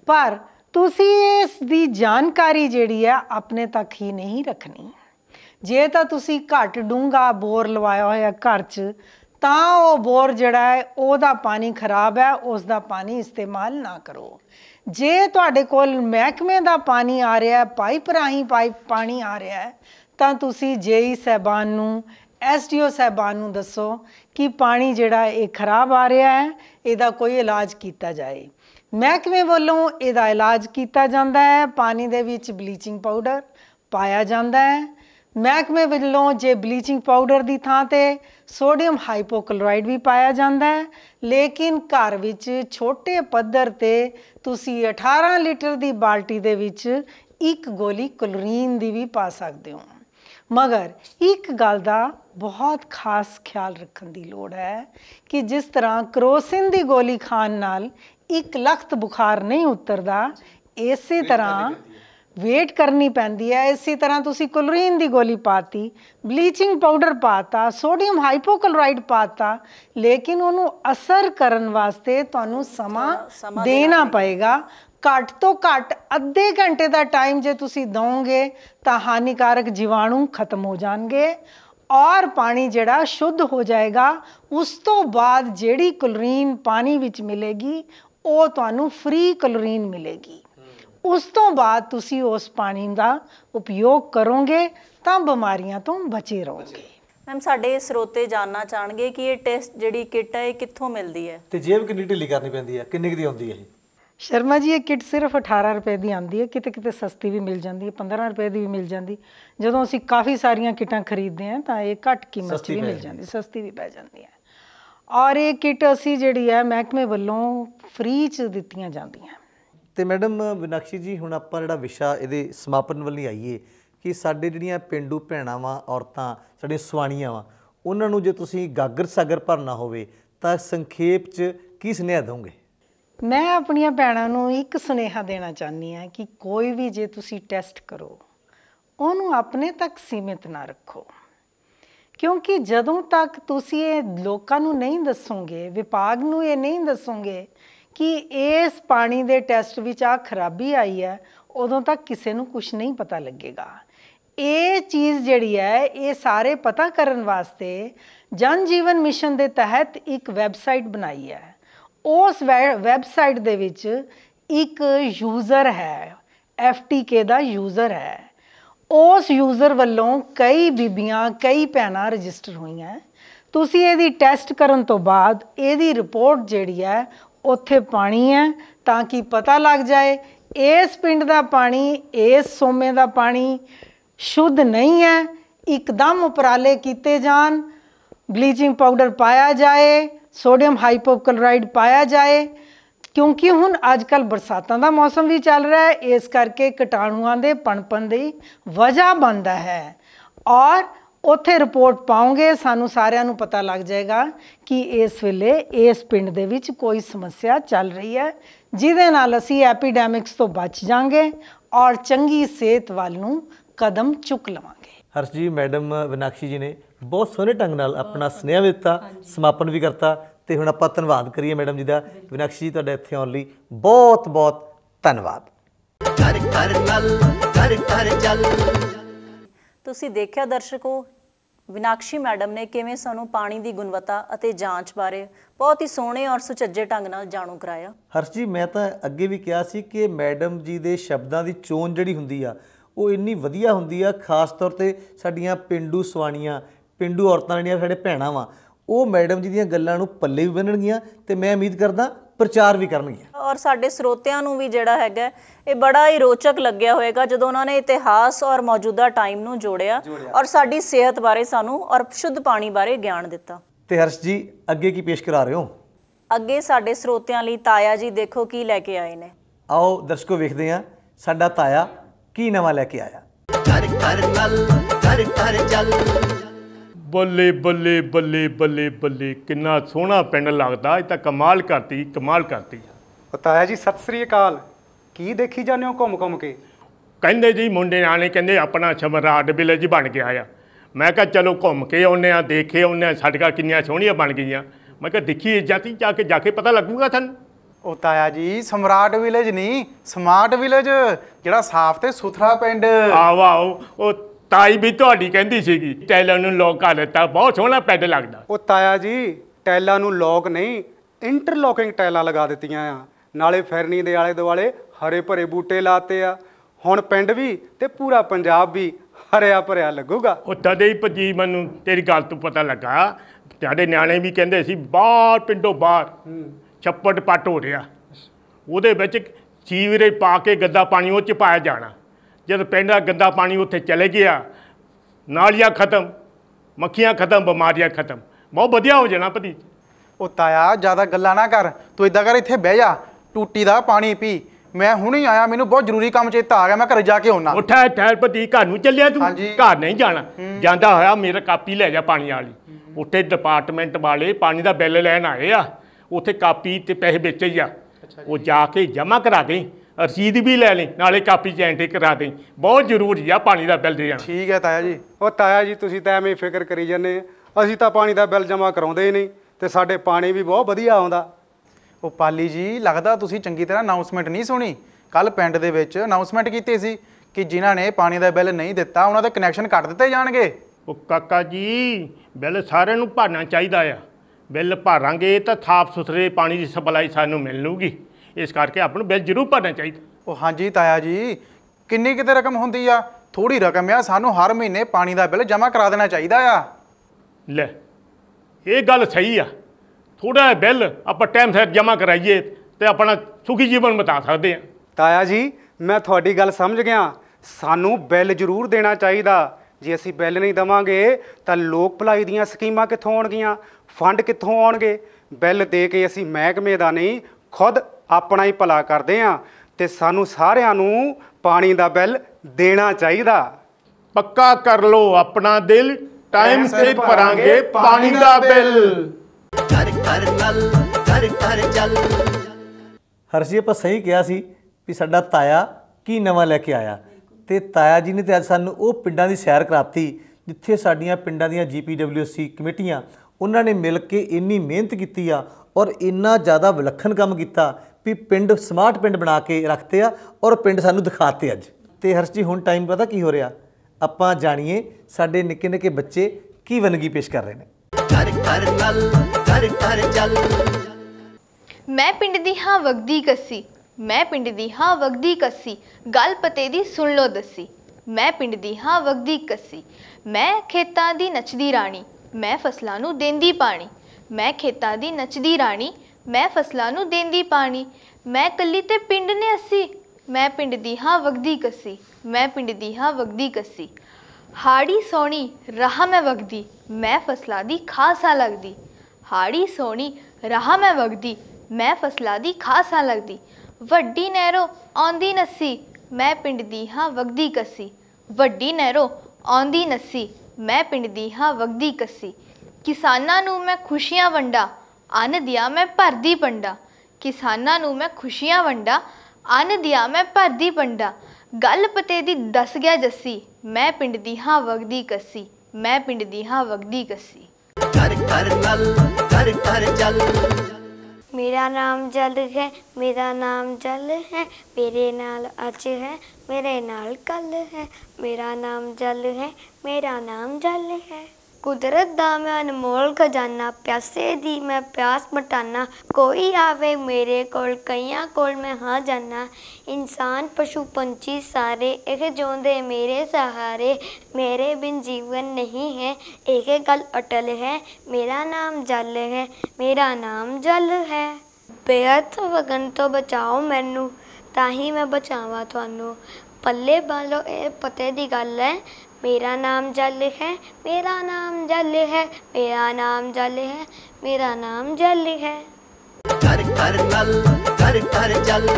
ਪਰ ਤੁਸੀਂ ਇਸ ਦੀ ਜਾਣਕਾਰੀ ਜਿਹੜੀ ਹੈ ਆਪਣੇ ਤੱਕ ਹੀ ਨਹੀਂ ਰੱਖਣੀ ਜੇ ਤਾਂ ਤੁਸੀਂ ਘੱਟ ਡੂੰਗਾ ਬੋਰ ਲਵਾਇਆ ਹੋਇਆ ਘਰ 'ਚ ਤਾਂ ਉਹ ਬੋਰ ਜਿਹੜਾ ਹੈ ਉਹਦਾ ਪਾਣੀ ਖਰਾਬ ਹੈ ਉਸ ਦਾ ਪਾਣੀ ਇਸਤੇਮਾਲ ਨਾ ਕਰੋ ਜੇ ਤੁਹਾਡੇ ਕੋਲ ਮਹਿਕਮੇ ਦਾ ਪਾਣੀ ਆ ਰਿਹਾ ਹੈ ਪਾਈਪ ਰਾਹੀਂ ਪਾਈਪ ਪਾਣੀ ਆ ਰਿਹਾ ਹੈ ਤਾਂ ਤੁਸੀਂ ਜੇਈ ਸਹਿਬਾਨ ਨੂੰ ਐਸਡੀਓ ਸਹਿਬਾਨ ਨੂੰ ਦੱਸੋ ਕਿ ਪਾਣੀ ਜਿਹੜਾ ਇਹ ਖਰਾਬ ਆ ਰਿਹਾ ਹੈ ਇਹਦਾ ਕੋਈ ਇਲਾਜ ਕੀਤਾ ਜਾਏ ਮਹਿਕਮੇ ਵੱਲੋਂ ਇਹਦਾ ਇਲਾਜ ਕੀਤਾ ਜਾਂਦਾ ਹੈ ਪਾਣੀ ਦੇ ਵਿੱਚ ਬਲੀਚਿੰਗ ਪਾਊਡਰ ਪਾਇਆ ਜਾਂਦਾ ਹੈ ਮਹਿਕਮੇ ਵੱਲੋਂ ਜੇ ਬਲੀਚਿੰਗ ਪਾਊਡਰ ਦੀ ਥਾਂ ਤੇ ਸੋਡੀਅਮ ਹਾਈਪੋਕਲੋਰਾਈਡ ਵੀ ਪਾਇਆ ਜਾਂਦਾ ਹੈ ਲੇਕਿਨ ਘਰ ਵਿੱਚ ਛੋਟੇ ਪੱਧਰ ਤੇ ਤੁਸੀਂ 18 ਲੀਟਰ ਦੀ ਬਾਲਟੀ ਦੇ ਵਿੱਚ ਇੱਕ ਗੋਲੀ ਕਲੋਰੀਨ ਦੀ ਵੀ ਪਾ ਸਕਦੇ ਹੋ ਮਗਰ ਇੱਕ ਗੱਲ ਦਾ ਬਹੁਤ ਖਾਸ ਖਿਆਲ ਰੱਖਣ ਦੀ ਲੋੜ ਹੈ ਕਿ ਜਿਸ ਤਰ੍ਹਾਂ ਕਰੋਸਿਨ ਦੀ ਗੋਲੀ ਖਾਣ ਨਾਲ ਇੱਕ ਲਖਤ ਬੁਖਾਰ ਨਹੀਂ ਉਤਰਦਾ ਇਸੇ ਤਰ੍ਹਾਂ ਵੇਟ ਕਰਨੀ ਪੈਂਦੀ ਹੈ ਇਸੇ ਤਰ੍ਹਾਂ ਤੁਸੀਂ ਕਲੋਰੀਨ ਦੀ ਗੋਲੀ ਪਾਤੀ ਬਲੀਚਿੰਗ ਪਾਊਡਰ ਪਾਤਾ ਸੋਡੀਅਮ ਹਾਈਪੋਕਲੋਰਾਈਡ ਪਾਤਾ ਲੇਕਿਨ ਉਹਨੂੰ ਅਸਰ ਕਰਨ ਵਾਸਤੇ ਤੁਹਾਨੂੰ ਸਮਾਂ ਦੇਣਾ ਪਏਗਾ ਘੱਟ ਤੋਂ ਘੱਟ ਅੱਧੇ ਘੰਟੇ ਦਾ ਟਾਈਮ ਜੇ ਤੁਸੀਂ ਦੋਗੇ ਤਾਂ ਹਾਨੀਕਾਰਕ ਜੀਵਾਣੂ ਖਤਮ ਹੋ ਜਾਣਗੇ ਔਰ ਪਾਣੀ ਜਿਹੜਾ ਸ਼ੁੱਧ ਹੋ ਜਾਏਗਾ ਉਸ ਤੋਂ ਬਾਅਦ ਜਿਹੜੀ ਕਲੋਰੀਨ ਪਾਣੀ ਵਿੱਚ ਮਿਲੇਗੀ ਉਹ ਤੁਹਾਨੂੰ ਫ੍ਰੀ ਕਲੋਰੀਨ ਮਿਲੇਗੀ ਉਸ ਤੋਂ ਬਾਅਦ ਤੁਸੀਂ ਉਸ ਪਾਣੀ ਦਾ ਉਪਯੋਗ ਕਰੋਗੇ ਤਾਂ ਬਿਮਾਰੀਆਂ ਤੋਂ ਬਚੇ ਰਹੋਗੇ ਮੈਮ ਸਾਡੇ ਸਰੋਤੇ ਜਾਨਣਾ ਚਾਹਣਗੇ ਕਿ ਇਹ ਟੈਸਟ ਜਿਹੜੀ ਕਿੱਟ ਹੈ ਇਹ ਕਿੱਥੋਂ ਮਿਲਦੀ ਹੈ ਤੇ ਜੇਬ ਕਿੰਨੀ ਢਿੱਲੀ ਕਰਨੀ ਪੈਂਦੀ ਹੈ ਕਿੰਨੇ ਦੀ ਆਉਂਦੀ ਹੈ ਇਹ ਸ਼ਰਮਾ ਜੀ ਇਹ ਕਿੱਟ ਸਿਰਫ 18 ਰੁਪਏ ਦੀ ਆਉਂਦੀ ਹੈ ਕਿਤੇ ਕਿਤੇ ਸਸਤੀ ਵੀ ਮਿਲ ਜਾਂਦੀ ਹੈ 15 ਰੁਪਏ ਦੀ ਵੀ ਮਿਲ ਜਾਂਦੀ ਜਦੋਂ ਅਸੀਂ ਕਾਫੀ ਸਾਰੀਆਂ ਕਿਟਾਂ ਖਰੀਦਦੇ ਹਾਂ ਤਾਂ ਇਹ ਘੱਟ ਕੀਮਤ ਵੀ ਮਿਲ ਜਾਂਦੀ ਸਸਤੀ ਵੀ ਪੈ ਜਾਂਦੀ ਹੈ ਔਰ ਇਹ ਕਿਟ ਅਸੀਂ ਜਿਹੜੀ ਹੈ ਮਹਿਕਮੇ ਵੱਲੋਂ ਫ੍ਰੀ 'ਚ ਦਿੱਤੀਆਂ ਜਾਂਦੀਆਂ ਤੇ ਮੈਡਮ ਵਿਨਕਸ਼ੀ ਜੀ ਹੁਣ ਆਪਾਂ ਜਿਹੜਾ ਵਿਸ਼ਾ ਇਹਦੇ ਸਮਾਪਨ ਵੱਲ ਆਈਏ ਕਿ ਸਾਡੇ ਜਿਹੜੀਆਂ ਪਿੰਡੂ ਭੈਣਾਂ ਵਾਂ ਔਰਤਾਂ ਸਾਡੇ ਸੁਆਣੀਆਂ ਵਾਂ ਉਹਨਾਂ ਨੂੰ ਜੇ ਤੁਸੀਂ ਗਾਗਰ ਸਾਗਰ ਭਰਨਾ ਹੋਵੇ ਤਾਂ ਸੰਖੇਪ 'ਚ ਕੀ ਸੁਨੇਹਾ ਦੋਗੇ ਮੈਂ ਆਪਣੀਆਂ ਭੈਣਾਂ ਨੂੰ ਇੱਕ ਸੁਨੇਹਾ ਦੇਣਾ ਚਾਹੁੰਦੀ ਆ ਕਿ ਕੋਈ ਵੀ ਜੇ ਤੁਸੀਂ ਟੈਸਟ ਕਰੋ ਉਹਨੂੰ ਆਪਣੇ ਤੱਕ ਸੀਮਿਤ ਨਾ ਰੱਖੋ ਕਿਉਂਕਿ ਜਦੋਂ ਤੱਕ ਤੁਸੀਂ ਇਹ ਲੋਕਾਂ ਨੂੰ ਨਹੀਂ ਦੱਸੋਗੇ ਵਿਭਾਗ ਨੂੰ ਇਹ ਨਹੀਂ ਦੱਸੋਗੇ ਕਿ ਇਸ ਪਾਣੀ ਦੇ ਟੈਸਟ ਵਿੱਚ ਆ ਖਰਾਬੀ ਆਈ ਹੈ ਉਦੋਂ ਤੱਕ ਕਿਸੇ ਨੂੰ ਕੁਝ ਨਹੀਂ ਪਤਾ ਲੱਗੇਗਾ ਇਹ ਚੀਜ਼ ਜਿਹੜੀ ਹੈ ਇਹ ਸਾਰੇ ਪਤਾ ਕਰਨ ਵਾਸਤੇ ਜਨ ਜੀਵਨ ਮਿਸ਼ਨ ਦੇ ਤਹਿਤ ਇੱਕ ਵੈਬਸਾਈਟ ਬਣਾਈ ਹੈ ਉਸ ਵੈਬਸਾਈਟ ਦੇ ਵਿੱਚ ਇੱਕ ਯੂਜ਼ਰ ਹੈ FTK ਦਾ ਯੂਜ਼ਰ ਹੈ ਉਸ ਯੂਜ਼ਰ ਵੱਲੋਂ ਕਈ ਬੀਬੀਆਂ ਕਈ ਪੈਣਾ ਰਜਿਸਟਰ ਹੋਈਆਂ ਤੁਸੀਂ ਇਹਦੀ ਟੈਸਟ ਕਰਨ ਤੋਂ ਬਾਅਦ ਇਹਦੀ ਰਿਪੋਰਟ ਜਿਹੜੀ ਹੈ ਉੱਥੇ ਪਾਣੀ ਹੈ ਤਾਂ ਕਿ ਪਤਾ ਲੱਗ ਜਾਏ ਇਸ ਪਿੰਡ ਦਾ ਪਾਣੀ ਇਸ ਸੋਮੇ ਦਾ ਪਾਣੀ ਸ਼ੁੱਧ ਨਹੀਂ ਹੈ ਇੱਕਦਮ ਉਪਰਾਲੇ ਕੀਤੇ ਜਾਣ ਬਲੀਚਿੰਗ ਪਾਊਡਰ ਪਾਇਆ ਜਾਏ ਸੋਡੀਅਮ ਹਾਈਪੋਕਲੋਰਾਈਡ ਪਾਇਆ ਜਾਏ ਕਿਉਂਕਿ ਹੁਣ ਅੱਜਕੱਲ ਬਰਸਾਤਾਂ ਦਾ ਮੌਸਮ ਵੀ ਚੱਲ ਰਿਹਾ ਹੈ ਇਸ ਕਰਕੇ ਕਟਾਣੂਆਂ ਦੇ ਪਣਪਣ ਦੀ ਵਜ੍ਹਾ ਬਣਦਾ ਹੈ ਔਰ ਉੱਥੇ ਰਿਪੋਰਟ ਪਾਉਂਗੇ ਸਾਨੂੰ ਸਾਰਿਆਂ ਨੂੰ ਪਤਾ ਲੱਗ ਜਾਏਗਾ ਕਿ ਇਸ ਵੇਲੇ ਇਸ ਪਿੰਡ ਦੇ ਵਿੱਚ ਕੋਈ ਸਮੱਸਿਆ ਚੱਲ ਰਹੀ ਹੈ ਜਿਹਦੇ ਨਾਲ ਅਸੀਂ ਐਪੀਡੈਮਿਕਸ ਤੋਂ ਬਚ ਜਾਾਂਗੇ ਔਰ ਚੰਗੀ ਸਿਹਤ ਵੱਲ ਨੂੰ ਕਦਮ ਚੁੱਕ ਲਵਾਂਗੇ ਹਰਸ਼ ਜੀ ਮੈਡਮ ਵਿਨਾਕਸ਼ੀ ਜੀ ਨੇ ਬਹੁਤ ਸੋਹਣੇ ਢੰਗ ਨਾਲ ਆਪਣਾ ਸਨੇਹ ਦਿੱਤਾ ਸਮਾਪਨ ਵੀ ਕਰਤਾ ਤੇ ਹੁਣ ਆਪਾਂ ਧੰਨਵਾਦ ਕਰੀਏ ਮੈਡਮ ਜੀ ਦਾ ਵਿਨਾਕਸ਼ੀ ਜੀ ਤੁਹਾਡੇ ਇੱਥੇ ਆਉਣ ਲਈ ਬਹੁਤ ਬਹੁਤ ਧੰਨਵਾਦ ਕਰ ਕਰ ਨਾਲ ਕਰ ਕਰ ਚੱਲ ਤੁਸੀਂ ਦੇਖਿਆ ਦਰਸ਼ਕੋ ਵਿਨਾਕਸ਼ੀ ਮੈਡਮ ਨੇ ਕਿਵੇਂ ਸਾਨੂੰ ਪਾਣੀ ਦੀ ਗੁਣਵੱਤਾ ਅਤੇ ਜਾਂਚ ਬਾਰੇ ਬਹੁਤ ਹੀ ਸੋਹਣੇ ਔਰ ਸੁਚੱਜੇ ਢੰਗ ਨਾਲ ਜਾਣੂ ਕਰਾਇਆ ਹਰਸ਼ ਜੀ ਮੈਂ ਤਾਂ ਅੱਗੇ ਵੀ ਕਿਹਾ ਸੀ ਕਿ ਮੈਡਮ ਜੀ ਦੇ ਸ਼ਬਦਾਂ ਦੀ ਚੋਣ ਜਿਹੜੀ ਹੁੰਦੀ ਆ ਉਹ ਇੰਨੀ ਵਧੀਆ ਹੁੰਦੀ ਆ ਖਾਸ ਤੌਰ ਤੇ ਸਾਡੀਆਂ ਪਿੰਡੂ ਸਵਾਣੀਆਂ ਪਿੰਡੂ ਔਰਤਾਂ ਜਿਹੜੀਆਂ ਸਾਡੇ ਭੈਣਾਂ ਵਾ ਉਹ ਮੈਡਮ ਜੀ ਦੀਆਂ ਗੱਲਾਂ ਨੂੰ ਪੱਲੇ ਵੀ ਬੰਨਣਗੀਆਂ ਤੇ ਮੈਂ ਉਮੀਦ ਕਰਦਾ ਪ੍ਰਚਾਰ ਵੀ ਕਰਨਗੇ ਔਰ ਸਾਡੇ ਸਰੋਤਿਆਂ ਨੂੰ ਵੀ ਜਿਹੜਾ ਹੈਗਾ ਇਹ ਬੜਾ ਹੀ ਰੋਚਕ ਲੱਗਿਆ ਹੋਵੇਗਾ ਜਦੋਂ ਉਹਨਾਂ ਨੇ ਇਤਿਹਾਸ ਔਰ ਮੌਜੂਦਾ ਟਾਈਮ ਨੂੰ ਜੋੜਿਆ ਔਰ ਸਾਡੀ ਸਿਹਤ ਬਾਰੇ ਸਾਨੂੰ ਔਰ ਸ਼ੁੱਧ ਪਾਣੀ ਬਾਰੇ ਗਿਆਨ ਦਿੱਤਾ ਤੇ ਹਰਸ਼ ਜੀ ਅੱਗੇ ਕੀ ਪੇਸ਼ ਕਰਾ ਰਹੇ ਹੋ ਅੱਗੇ ਸਾਡੇ ਸਰੋਤਿਆਂ ਲਈ ਤਾਇਆ ਜੀ ਦੇਖੋ ਕੀ ਲੈ ਕੇ ਆਏ ਨੇ ਆਓ ਦਰਸ਼ਕੋ ਵੇਖਦੇ ਹਾਂ ਸਾਡਾ ਤਾਇਆ ਕੀ ਨਵਾਂ ਲੈ ਕੇ ਆਇਆ ਕਰ ਕਰ ਚੱਲ ਕਰ ਕਰ ਚੱਲ ਬੱਲੇ ਬੱਲੇ ਬੱਲੇ ਬੱਲੇ ਬੱਲੇ ਕਿੰਨਾ ਸੋਹਣਾ ਪਿੰਡ ਲੱਗਦਾ ਇਹ ਤਾਂ ਕਮਾਲ ਕਰਤੀ ਕਮਾਲ ਕਰਤੀ ਬਤਾਇਆ ਜੀ ਸਤਿ ਸ੍ਰੀ ਅਕਾਲ ਕੀ ਦੇਖੀ ਜਾਂਦੇ ਹੋ ਘੁੰਮ ਘੁੰਮ ਕੇ ਕਹਿੰਦੇ ਜੀ ਮੁੰਡੇ ਆਣੇ ਕਹਿੰਦੇ ਆਪਣਾ ਸਮਰਾਟ ਵਿਲੇਜ ਬਣ ਗਿਆ ਆ ਮੈਂ ਕਿਹਾ ਚਲੋ ਘੁੰਮ ਕੇ ਆਉਨੇ ਆ ਦੇਖੇ ਆਉਨੇ ਆ ਸਾਡਾ ਕਿੰਨੀਆਂ ਸੋਹਣੀਆਂ ਬਣ ਗਈਆਂ ਮੈਂ ਕਿਹਾ ਦੇਖੀਏ ਜਾਤੀ ਜਾ ਕੇ ਜਾ ਕੇ ਪਤਾ ਲੱਗੂਗਾ ਤੁਹਾਨੂੰ ਉਹ ਤਾਇਆ ਜੀ ਸਮਰਾਟ ਵਿਲੇਜ ਨਹੀਂ ਸਮਾਰਟ ਵਿਲੇਜ ਜਿਹੜਾ ਸਾਫ਼ ਤੇ ਸੁਥਰਾ ਪਿੰਡ ਆਓ ਆਓ ਉਹ ਤਾਈ ਵੀ ਤੁਹਾਡੀ ਕਹਿੰਦੀ ਸੀਗੀ ਟੈਲਾਂ ਨੂੰ ਲੋਕ ਕਰ ਦਿੱਤਾ ਬਹੁਤ ਸੋਹਣਾ ਪੈਡ ਲੱਗਦਾ ਉਹ ਤਾਇਆ ਜੀ ਟੈਲਾਂ ਨੂੰ ਲੋਕ ਨਹੀਂ ਇੰਟਰਲੋਕਿੰਗ ਟੈਲਾਂ ਲਗਾ ਦਿੱਤੀਆਂ ਆ ਨਾਲੇ ਫੈਰਨੀ ਦੇ ਆਲੇ ਦੁਆਲੇ ਹਰੇ ਭਰੇ ਬੂਟੇ ਲਾਤੇ ਆ ਹੁਣ ਪਿੰਡ ਵੀ ਤੇ ਪੂਰਾ ਪੰਜਾਬ ਵੀ ਹਰਿਆ ਭਰਿਆ ਲੱਗੂਗਾ ਉਹ ਤਦੇ ਹੀ ਪਜੀ ਮੈਨੂੰ ਤੇਰੀ ਗੱਲ ਤੋਂ ਪਤਾ ਲੱਗਾ ਤੁਹਾਡੇ ਨਿਆਣੇ ਵੀ ਕਹਿੰਦੇ ਸੀ ਬਾਹਰ ਪਿੰਡੋਂ ਬਾਹਰ ਛੱਪੜ ਪੱਟ ਹੋ ਰਿਹਾ ਉਹਦੇ ਵਿੱਚ ਚੀਵਰੇ ਪਾ ਕੇ ਗੱਦਾ ਪਾਣੀ ਉਹ ਚ ਪਾਇਆ ਜਾਣਾ ਜਦ ਪੈਂਦਾ ਗੰਦਾ ਪਾਣੀ ਉੱਥੇ ਚਲੇ ਗਿਆ ਨਾਲੀਆਂ ਖਤਮ ਮੱਖੀਆਂ ਖਤਮ ਬਿਮਾਰੀਆਂ ਖਤਮ ਬਹੁਤ ਵਧੀਆ ਹੋ ਜਾਣਾ ਪਤੀ ਉਹ ਤਾਇਆ ਜ਼ਿਆਦਾ ਗੱਲਾਂ ਨਾ ਕਰ ਤੂੰ ਇਦਾਂ ਕਰ ਇੱਥੇ ਬਹਿ ਜਾ ਟੂਟੀ ਦਾ ਪਾਣੀ ਪੀ ਮੈਂ ਹੁਣੇ ਆਇਆ ਮੈਨੂੰ ਬਹੁਤ ਜ਼ਰੂਰੀ ਕੰਮ ਚੇਤਾ ਆ ਗਿਆ ਮੈਂ ਘਰੇ ਜਾ ਕੇ ਆਉਣਾ ਉੱਠਾ ਠਹਿਰ ਪਤੀ ਘਰ ਨੂੰ ਚੱਲਿਆ ਤੂੰ ਘਰ ਨਹੀਂ ਜਾਣਾ ਜਾਂਦਾ ਹੋਇਆ ਮੇਰੇ ਕਾਪੀ ਲੈ ਜਾ ਪਾਣੀ ਵਾਲੀ ਉੱਥੇ ਡਿਪਾਰਟਮੈਂਟ ਵਾਲੇ ਪਾਣੀ ਦਾ ਬਿੱਲ ਲੈਣ ਆਏ ਆ ਉੱਥੇ ਕਾਪੀ ਤੇ ਪੈਸੇ ਵੇਚੇ ਆ ਉਹ ਜਾ ਕੇ ਜਮ੍ਹਾਂ ਕਰਾ ਦੇ ਰਸੀਦ ਵੀ ਲੈ ਲਈ ਨਾਲੇ ਕਾਪੀ ਚ ਕਰਾ ਦੇ ਬਹੁਤ ਜ਼ਰੂਰੀ ਆ ਪਾਣੀ ਦਾ ਬਿੱਲ ਦੇ ਜਾਣਾ ਠੀਕ ਹੈ ਤਾਇਆ ਜੀ ਉਹ ਤਾਇਆ ਜੀ ਤੁਸੀਂ ਤਾਂ ਐਵੇਂ ਫਿਕਰ ਕਰੀ ਜਾਂਦੇ ਅਸੀਂ ਤਾਂ ਪਾਣੀ ਦਾ ਬਿੱਲ ਜਮਾ ਕਰਾਉਂਦੇ ਹੀ ਨਹੀਂ ਤੇ ਸਾਡੇ ਪਾਣੀ ਵੀ ਬਹੁਤ ਵਧੀਆ ਆਉਂਦਾ ਉਹ ਪਾਲੀ ਜੀ ਲੱਗਦਾ ਤੁਸੀਂ ਚੰਗੀ ਤਰ੍ਹਾਂ ਅਨਾਉਂਸਮੈਂਟ ਨਹੀਂ ਸੁਣੀ ਕੱਲ ਪਿੰਡ ਦੇ ਵਿੱਚ ਅਨਾਉਂਸਮੈਂਟ ਕੀਤੀ ਸੀ ਕਿ ਜਿਨ੍ਹਾਂ ਨੇ ਪਾਣੀ ਦਾ ਬਿੱਲ ਨਹੀਂ ਦਿੱਤਾ ਉਹਨਾਂ ਦੇ ਕਨੈਕਸ਼ਨ ਕੱਟ ਦਿੱਤੇ ਜਾਣਗੇ ਉਹ ਕਾਕਾ ਜੀ ਬਿੱਲ ਸਾਰਿਆਂ ਨੂੰ ਭਰਨਾ ਚਾਹੀਦਾ ਆ ਬਿੱਲ ਭਰਾਂਗੇ ਤਾਂ ਸਾਫ਼ ਸੁਥਰੇ ਪਾਣੀ ਦੀ ਸਪਲਾਈ ਸਾਨੂੰ ਮਿਲ ਲੂਗੀ ਇਸ ਕਰਕੇ ਆਪਾਂ ਨੂੰ ਬਿੱਲ ਜ਼ਰੂਰ ਭਰਨਾ ਚਾਹੀਦਾ ਉਹ ਹਾਂਜੀ ਤਾਇਆ ਜੀ ਕਿੰਨੀ ਕਿਤੇ ਰਕਮ ਹੁੰਦੀ ਆ ਥੋੜੀ ਰਕਮ ਆ ਸਾਨੂੰ ਹਰ ਮਹੀਨੇ ਪਾਣੀ ਦਾ ਬਿੱਲ ਜਮ੍ਹਾਂ ਕਰਾ ਦੇਣਾ ਚਾਹੀਦਾ ਆ ਲੈ ਇਹ ਗੱਲ ਸਹੀ ਆ ਥੋੜਾ ਜਿਹਾ ਬਿੱਲ ਆਪਾਂ ਟਾਈਮ ਸਿਰ ਜਮ੍ਹਾਂ ਕਰਾਈਏ ਤੇ ਆਪਣਾ ਸੁਖੀ ਜੀਵਨ ਬਤਾ ਸਕਦੇ ਆ ਤਾਇਆ ਜੀ ਮੈਂ ਤੁਹਾਡੀ ਗੱਲ ਸਮਝ ਗਿਆ ਸਾਨੂੰ ਬਿੱਲ ਜ਼ਰੂਰ ਦੇਣਾ ਚਾਹੀਦਾ ਜੇ ਅਸੀਂ ਬਿੱਲ ਨਹੀਂ ਦਵਾਂਗੇ ਤਾਂ ਲੋਕ ਭਲਾਈ ਦੀਆਂ ਸਕੀਮਾਂ ਕਿੱਥੋਂ ਆਉਣਗੀਆਂ ਫੰਡ ਕਿੱਥੋਂ ਆਉਣਗੇ ਬਿੱਲ ਦੇ ਕੇ ਅਸੀਂ ਮਹਿਕਮੇ ਦਾ ਨਹੀਂ ਖੁਦ ਆਪਣਾ ਹੀ ਭਲਾ ਕਰਦੇ ਆ ਤੇ ਸਾਨੂੰ ਸਾਰਿਆਂ ਨੂੰ ਪਾਣੀ ਦਾ ਬਿੱਲ ਦੇਣਾ ਚਾਹੀਦਾ ਪੱਕਾ ਕਰ ਲੋ ਆਪਣਾ ਦਿਲ ਟਾਈਮ ਸਿਰ ਭਰਾਂਗੇ ਪਾਣੀ ਦਾ ਬਿੱਲ ਕਰ ਕਰ ਨਲ ਕਰ ਕਰ ਚੱਲ ਹਰਸ਼ੀ ਆਪਾਂ ਸਹੀ ਕਿਹਾ ਸੀ ਵੀ ਸਾਡਾ ਤਾਇਆ ਕੀ ਨਵਾਂ ਲੈ ਕੇ ਆਇਆ ਤੇ ਤਾਇਆ ਜੀ ਨੇ ਤੇ ਅੱਜ ਸਾਨੂੰ ਉਹ ਪਿੰਡਾਂ ਦੀ ਸੈਰ ਕਰਾਤੀ ਜਿੱਥੇ ਸਾਡੀਆਂ ਪਿੰਡਾਂ ਦੀਆਂ ਜੀਪੀਡਬਲਯੂਸੀ ਕਮੇਟੀਆਂ ਉਹਨਾਂ ਨੇ ਮਿਲ ਕੇ ਇੰਨੀ ਮਿਹਨਤ ਕੀਤੀ ਆ ਔਰ ਇੰਨਾ ਜ਼ਿਆਦਾ ਵਿਲੱਖਣ ਕੰਮ ਕੀਤਾ ਵੀ ਪਿੰਡ ਸਮਾਰਟ ਪਿੰਡ ਬਣਾ ਕੇ ਰੱਖਤੇ ਆ ਔਰ ਪਿੰਡ ਸਾਨੂੰ ਦਿਖਾਤੇ ਅੱਜ ਤੇ ਹਰਸ਼ ਜੀ ਹੁਣ ਟਾਈਮ ਪਤਾ ਕੀ ਹੋ ਰਿਹਾ ਆਪਾਂ ਜਾਣੀਏ ਸਾਡੇ ਨਿੱਕੇ ਨਿੱਕੇ ਬੱਚੇ ਕੀ ਵਨਗੀ ਪੇਸ਼ ਕਰ ਰਹੇ ਨੇ ਕਰ ਕਰ ਚੱਲ ਕਰ ਕਰ ਚੱਲ ਮੈਂ ਪਿੰਡ ਦੀ ਹਾਂ ਵਗਦੀ ਕੱਸੀ ਮੈਂ ਪਿੰਡ ਦੀ ਹਾਂ ਵਗਦੀ ਕੱਸੀ ਗੱਲ ਪਤੇ ਦੀ ਸੁਣ ਲੋ ਦੱਸੀ ਮੈਂ ਪਿੰਡ ਦੀ ਹਾਂ ਵਗਦੀ ਕੱਸੀ ਮੈਂ ਖੇਤਾਂ ਦੀ ਨੱਚਦੀ ਰਾਣੀ ਮੈਂ ਫਸਲਾਂ ਨੂੰ ਦੇਂਦੀ ਪਾਣੀ ਮੈਂ ਖੇਤਾਂ ਦੀ ਨੱਚਦੀ ਰਾਣੀ ਮੈਂ ਫਸਲਾਂ ਨੂੰ ਦੇਂਦੀ ਪਾਣੀ ਮੈਂ ਕੱਲੀ ਤੇ ਪਿੰਡ ਨੇ ਅਸੀਂ ਮੈਂ ਪਿੰਡ ਦੀ ਹਾਂ ਵਗਦੀ ਕੱਸੀ ਮੈਂ ਪਿੰਡ ਦੀ ਹਾਂ ਵਗਦੀ ਕੱਸੀ ਹਾੜੀ ਸੋਣੀ ਰਹਾ ਮੈਂ ਵਗਦੀ ਮੈਂ ਫਸਲਾਂ ਦੀ ਖਾਸਾ ਲੱਗਦੀ ਹਾੜੀ ਸੋਣੀ ਰਹਾ ਮੈਂ ਵਗਦੀ ਮੈਂ ਫਸਲਾਂ ਦੀ ਖਾਸਾ ਲੱਗਦੀ ਵੱਡੀ ਨਹਿਰੋਂ ਆਉਂਦੀ ਨੱਸੀ ਮੈਂ ਪਿੰਡ ਦੀ ਹਾਂ ਵਗਦੀ ਕੱਸੀ ਵੱਡੀ ਨਹਿਰੋਂ ਆਉਂਦੀ ਨੱਸੀ ਮੈਂ ਪਿੰਡ ਦੀ ਹਾਂ ਵਗਦੀ ਕੱਸੀ ਕਿਸਾਨਾਂ ਨੂੰ ਮੈਂ ਖੁਸ਼ੀਆਂ ਵੰਡਾ ਅਨ ਦਿਆ ਮੈਂ ਭਰਦੀ ਪੰਡਾ ਕਿਸਾਨਾਂ ਨੂੰ ਮੈਂ ਖੁਸ਼ੀਆਂ ਵੰਡਾ ਅਨ ਦਿਆ ਮੈਂ ਭਰਦੀ ਪੰਡਾ ਗੱਲ ਪਤੇ ਦੀ ਦੱਸ ਗਿਆ ਜੱਸੀ ਮੈਂ ਪਿੰਡ ਦੀ ਹਾਂ ਵਗਦੀ ਕੱਸੀ ਮੈਂ ਪਿੰਡ ਦੀ ਹਾਂ ਵਗਦੀ ਕੱਸੀ ਕਰ ਕਰ ਨਲ ਕਰ ਕਰ ਜਲ ਮੇਰਾ ਨਾਮ ਜਲ ਹੈ ਮੇਰਾ ਨਾਮ ਜਲ ਹੈ ਮੇਰੇ ਨਾਲ ਅੱਜ ਹੈ ਮੇਰੇ ਨਾਲ ਕੱਲ ਹੈ ਮੇਰਾ ਨਾਮ ਜਲ ਹੈ ਮੇਰਾ ਨਾਮ ਜਲ ਹੈ ਕੁਦਰਤ ਦਾ ਮੈਂ ਅਨਮੋਲ ਖਜ਼ਾਨਾ ਪਿਆਸੇ ਦੀ ਮੈਂ ਪਿਆਸ ਮਟਾਨਾ ਕੋਈ ਆਵੇ ਮੇਰੇ ਕੋਲ ਕਈਆਂ ਕੋਲ ਮੈਂ ਹਾਂ ਜਾਨਾ ਇਨਸਾਨ ਪਸ਼ੂ ਪੰਛੀ ਸਾਰੇ ਇਹ ਜਿਉਂਦੇ ਮੇਰੇ ਸਹਾਰੇ ਮੇਰੇ ਬਿਨ ਜੀਵਨ ਨਹੀਂ ਹੈ ਇਹ ਗੱਲ ਅਟਲ ਹੈ ਮੇਰਾ ਨਾਮ ਜਲ ਹੈ ਮੇਰਾ ਨਾਮ ਜਲ ਹੈ ਬੇਅਤ ਵਗਨ ਤੋਂ ਬਚਾਓ ਮੈਨੂੰ ਤਾਂ ਹੀ ਮੈਂ ਬਚਾਵਾਂ ਤੁਹਾਨੂੰ ਪੱਲੇ ਬਾਲੋ ਇਹ ਪਤੇ ਦੀ ਗੱਲ ਹੈ ਮੇਰਾ ਨਾਮ ਜਲ ਹੈ ਮੇਰਾ ਨਾਮ ਜਲ ਹੈ ਮੇਰਾ ਨਾਮ ਜਲ ਹੈ ਮੇਰਾ ਨਾਮ ਜਲ ਹੈ ਕਰ ਕਰ ਨਲ ਕਰ ਕਰ ਜਲ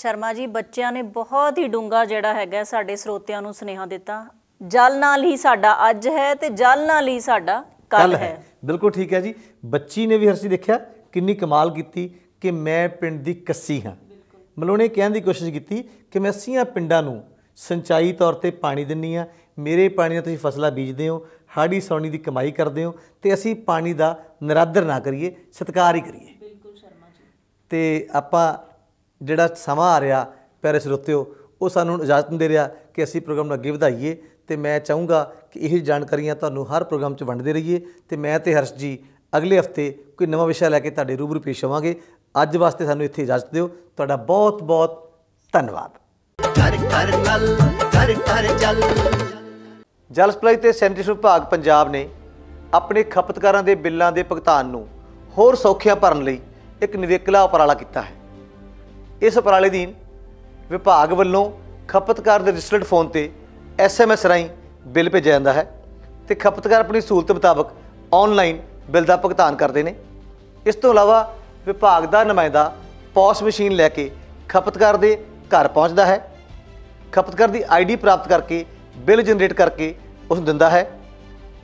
ਸ਼ਰਮਾ ਜੀ ਬੱਚਿਆਂ ਨੇ ਬਹੁਤ ਹੀ ਡੂੰਗਾ ਜਿਹੜਾ ਹੈਗਾ ਸਾਡੇ ਸਰੋਤਿਆਂ ਨੂੰ ਸਨੇਹਾ ਦਿੱਤਾ ਜਲ ਨਾਲ ਹੀ ਸਾਡਾ ਅੱਜ ਹੈ ਤੇ ਜਲ ਨਾਲ ਹੀ ਸਾਡਾ ਕੱਲ ਹੈ ਬਿਲਕੁਲ ਠੀਕ ਹੈ ਜੀ ਬੱਚੀ ਨੇ ਵੀ ਹਰਸੀ ਦੇਖਿਆ ਕਿੰਨੀ ਕਮਾਲ ਕੀਤੀ ਕਿ ਮੈਂ ਪਿੰਡ ਦੀ ਕੱਸੀ ਹਾਂ ਮਲੋਣੇ ਕਹਿਣ ਦੀ ਕੋਸ਼ਿਸ਼ ਕੀਤੀ ਕਿ ਮੈਂ ਸੀਆਂ ਪਿੰਡਾਂ ਨੂੰ ਸਿੰਚਾਈ ਤੌਰ ਤੇ ਪਾਣੀ ਦਿੰਨੀ ਆ ਮੇਰੇ ਪਾਣੀ ਨਾਲ ਤੁਸੀਂ ਫਸਲਾਂ ਬੀਜਦੇ ਹੋ ਹਾੜੀ ਸੌਣੀ ਦੀ ਕਮਾਈ ਕਰਦੇ ਹੋ ਤੇ ਅਸੀਂ ਪਾਣੀ ਦਾ ਨਿਰਾਦਰ ਨਾ ਕਰੀਏ ਸਤਿਕਾਰ ਹੀ ਕਰੀਏ ਬਿਲਕੁਲ ਸ਼ਰਮਾ ਜੀ ਤੇ ਆਪਾਂ ਜਿਹੜਾ ਸਮਾਂ ਆ ਰਿਹਾ ਪੈਰੇ ਸਰੋਤਿਓ ਉਹ ਸਾਨੂੰ ਇਜਾਜ਼ਤ ਦੇ ਰਿਹਾ ਕਿ ਅਸੀਂ ਪ੍ਰੋਗਰਾਮ ਨੂੰ ਅੱਗੇ ਵਧਾਈਏ ਤੇ ਮੈਂ ਚਾਹੂੰਗਾ ਕਿ ਇਹ ਜਾਣਕਾਰੀਆਂ ਤੁਹਾਨੂੰ ਹਰ ਪ੍ਰੋਗਰਾਮ 'ਚ ਵੰਡਦੇ ਰਹੀਏ ਤੇ ਮੈਂ ਤੇ ਹਰਸ਼ ਜੀ ਅਗਲੇ ਹਫਤੇ ਕੋਈ ਨਵਾਂ ਵਿਸ਼ਾ ਲੈ ਕੇ ਤੁਹਾਡੇ ਰੂਬਰੂ ਪੇਸ਼ ਹੋਵਾਂਗੇ ਅੱਜ ਵਾਸਤੇ ਸਾਨੂੰ ਇੱਥੇ ਇਜਾਜ਼ਤ ਦਿਓ ਤੁਹਾਡਾ ਬਹੁਤ ਬਹੁਤ ਧੰਨਵਾਦ ਕਰ ਕਰ ਚੱਲ ਕਰ ਕਰ ਚੱਲ ਜਲ ਸਪਲਾਈ ਤੇ ਸੈਨੀਟੇਸ਼ਨ ਵਿਭਾਗ ਪੰਜਾਬ ਨੇ ਆਪਣੇ ਖਪਤਕਾਰਾਂ ਦੇ ਬਿੱਲਾਂ ਦੇ ਭੁਗਤਾਨ ਨੂੰ ਹੋਰ ਸੌਖਿਆ ਭਰਨ ਲਈ ਇੱਕ ਨਿਵੇਕਲਾ ਉਪਰਾਲਾ ਕੀਤਾ ਹੈ ਇਸ ਉਪਰਾਲੇ ਦੀਨ ਵਿਭਾਗ ਵੱਲੋਂ ਖਪਤਕਾਰ ਦੇ ਰਜਿਸਟਰਡ ਫੋਨ ਤੇ ਐਸਐਮਐਸ ਰਾਹੀਂ ਬਿੱਲ ਭੇਜਿਆ ਜਾਂਦਾ ਹੈ ਤੇ ਖਪਤਕਾਰ ਆਪਣੀ ਸਹੂਲਤ ਮੁਤਾਬਕ ਆਨਲਾਈਨ ਬਿੱਲ ਦਾ ਭੁਗਤਾਨ ਕਰਦੇ ਨੇ ਇਸ ਤੋਂ ਇਲਾਵਾ ਵਿਭਾਗ ਦਾ ਨੁਮਾਇੰਦਾ ਪੋਸ ਮਸ਼ੀਨ ਲੈ ਕੇ ਖਪਤਕਾਰ ਦੇ ਘਰ ਪਹੁੰਚਦਾ ਹੈ ਖਪਤਕਾਰ ਦੀ ਆਈਡੀ ਪ੍ਰਾਪਤ ਕਰਕੇ ਬਿੱਲ ਜਨਰੇਟ ਕਰਕੇ ਉਸ ਨੂੰ ਦਿੰਦਾ ਹੈ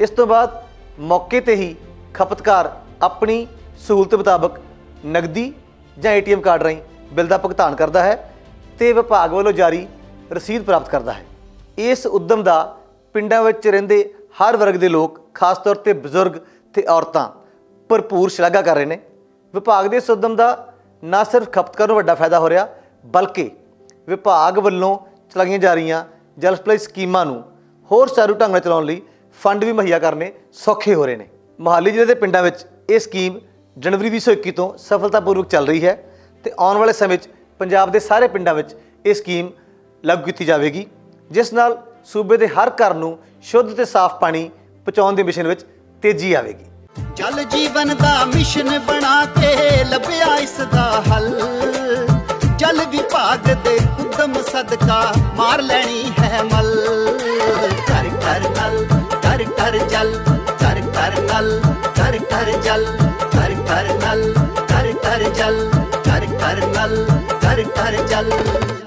ਇਸ ਤੋਂ ਬਾਅਦ ਮੌਕੇ ਤੇ ਹੀ ਖਪਤਕਾਰ ਆਪਣੀ ਸਹੂਲਤ ਮੁਤਾਬਕ ਨਗਦੀ ਜਾਂ ਏਟੀਐਮ ਕਾਰਡ ਰਾਹੀਂ ਬਿੱਲ ਦਾ ਭੁਗਤਾਨ ਕਰਦਾ ਹੈ ਤੇ ਵਿਭਾਗ ਵੱਲੋਂ ਜਾਰੀ ਰਸੀਦ ਪ੍ਰਾਪਤ ਕਰਦਾ ਹੈ ਇਸ ਉਦਮ ਦਾ ਪਿੰਡਾਂ ਵਿੱਚ ਰਹਿੰਦੇ ਹਰ ਵਰਗ ਦੇ ਲੋਕ ਖਾਸ ਤੌਰ ਤੇ ਬਜ਼ੁਰਗ ਤੇ ਔਰਤਾਂ ਭਰਪੂਰ ਸ਼ਲਾਘਾ ਕਰ ਰਹੇ ਨੇ ਵਿਭਾਗ ਦੇ ਇਸ ਉਦਮ ਦਾ ਨਾ ਸਿਰਫ ਖਪਤਕਾਰ ਨੂੰ ਵੱਡਾ ਫਾਇਦਾ ਹੋ ਰਿਹਾ ਬਲਕਿ ਵਿਭਾਗ ਵੱਲੋਂ ਚਲਾਈਆਂ ਜਾ ਰਹੀਆਂ ਜਲ ਸਪਲਾਈ ਸਕੀਮਾਂ ਨੂੰ ਹੋਰ ਸਾਰੂ ਢੰਗ ਨਾਲ ਚਲਾਉਣ ਲਈ ਫੰਡ ਵੀ ਮੁਹੱਈਆ ਕਰਨੇ ਸੌਖੇ ਹੋ ਰਹੇ ਨੇ ਮਹਾਲੀ ਜ਼ਿਲ੍ਹੇ ਦੇ ਪਿੰਡਾਂ ਵਿੱਚ ਇਹ ਸਕੀਮ ਜਨਵਰੀ 2021 ਤੋਂ ਸਫਲਤਾਪੂਰਵਕ ਚੱਲ ਰਹੀ ਹੈ ਤੇ ਆਉਣ ਵਾਲੇ ਸਮੇਂ ਵਿੱਚ ਪੰਜਾਬ ਦੇ ਸਾਰੇ ਪਿੰਡਾਂ ਵਿੱਚ ਇਹ ਸਕੀਮ ਲਾਗੂ ਕੀਤੀ ਜਾਵੇਗੀ ਜਿਸ ਨਾਲ ਸੂਬੇ ਦੇ ਹਰ ਘਰ ਨੂੰ ਸ਼ੁੱਧ ਤੇ ਸਾਫ਼ ਪਾਣੀ ਪਹੁੰਚਾਉਣ ਦੇ ਮਿਸ਼ਨ ਵਿੱਚ ਤੇਜ਼ੀ ਆਵੇਗੀ ਜਲ ਜੀਵਨ ਦਾ ਮਿਸ਼ਨ ਬਣਾ ਕੇ ਲੱਭਿਆ ਇਸ ਦਾ ਹੱਲ ਜਲ ਵਿਭਾਗ ਦੇ ਹੁਕਮ ਸਦਕਾ ਮਾਰ ਲੈਣੀ ਹੈ ਮਲ ਕਰ ਕਰ ਨਲ ਕਰ ਕਰ ਜਲ ਕਰ ਕਰ ਨਲ ਕਰ ਕਰ ਜਲ ਕਰ ਕਰ ਨਲ ਕਰ ਕਰ ਜਲ ਕਰ ਕਰ ਨਲ ਕਰ ਕਰ ਜਲ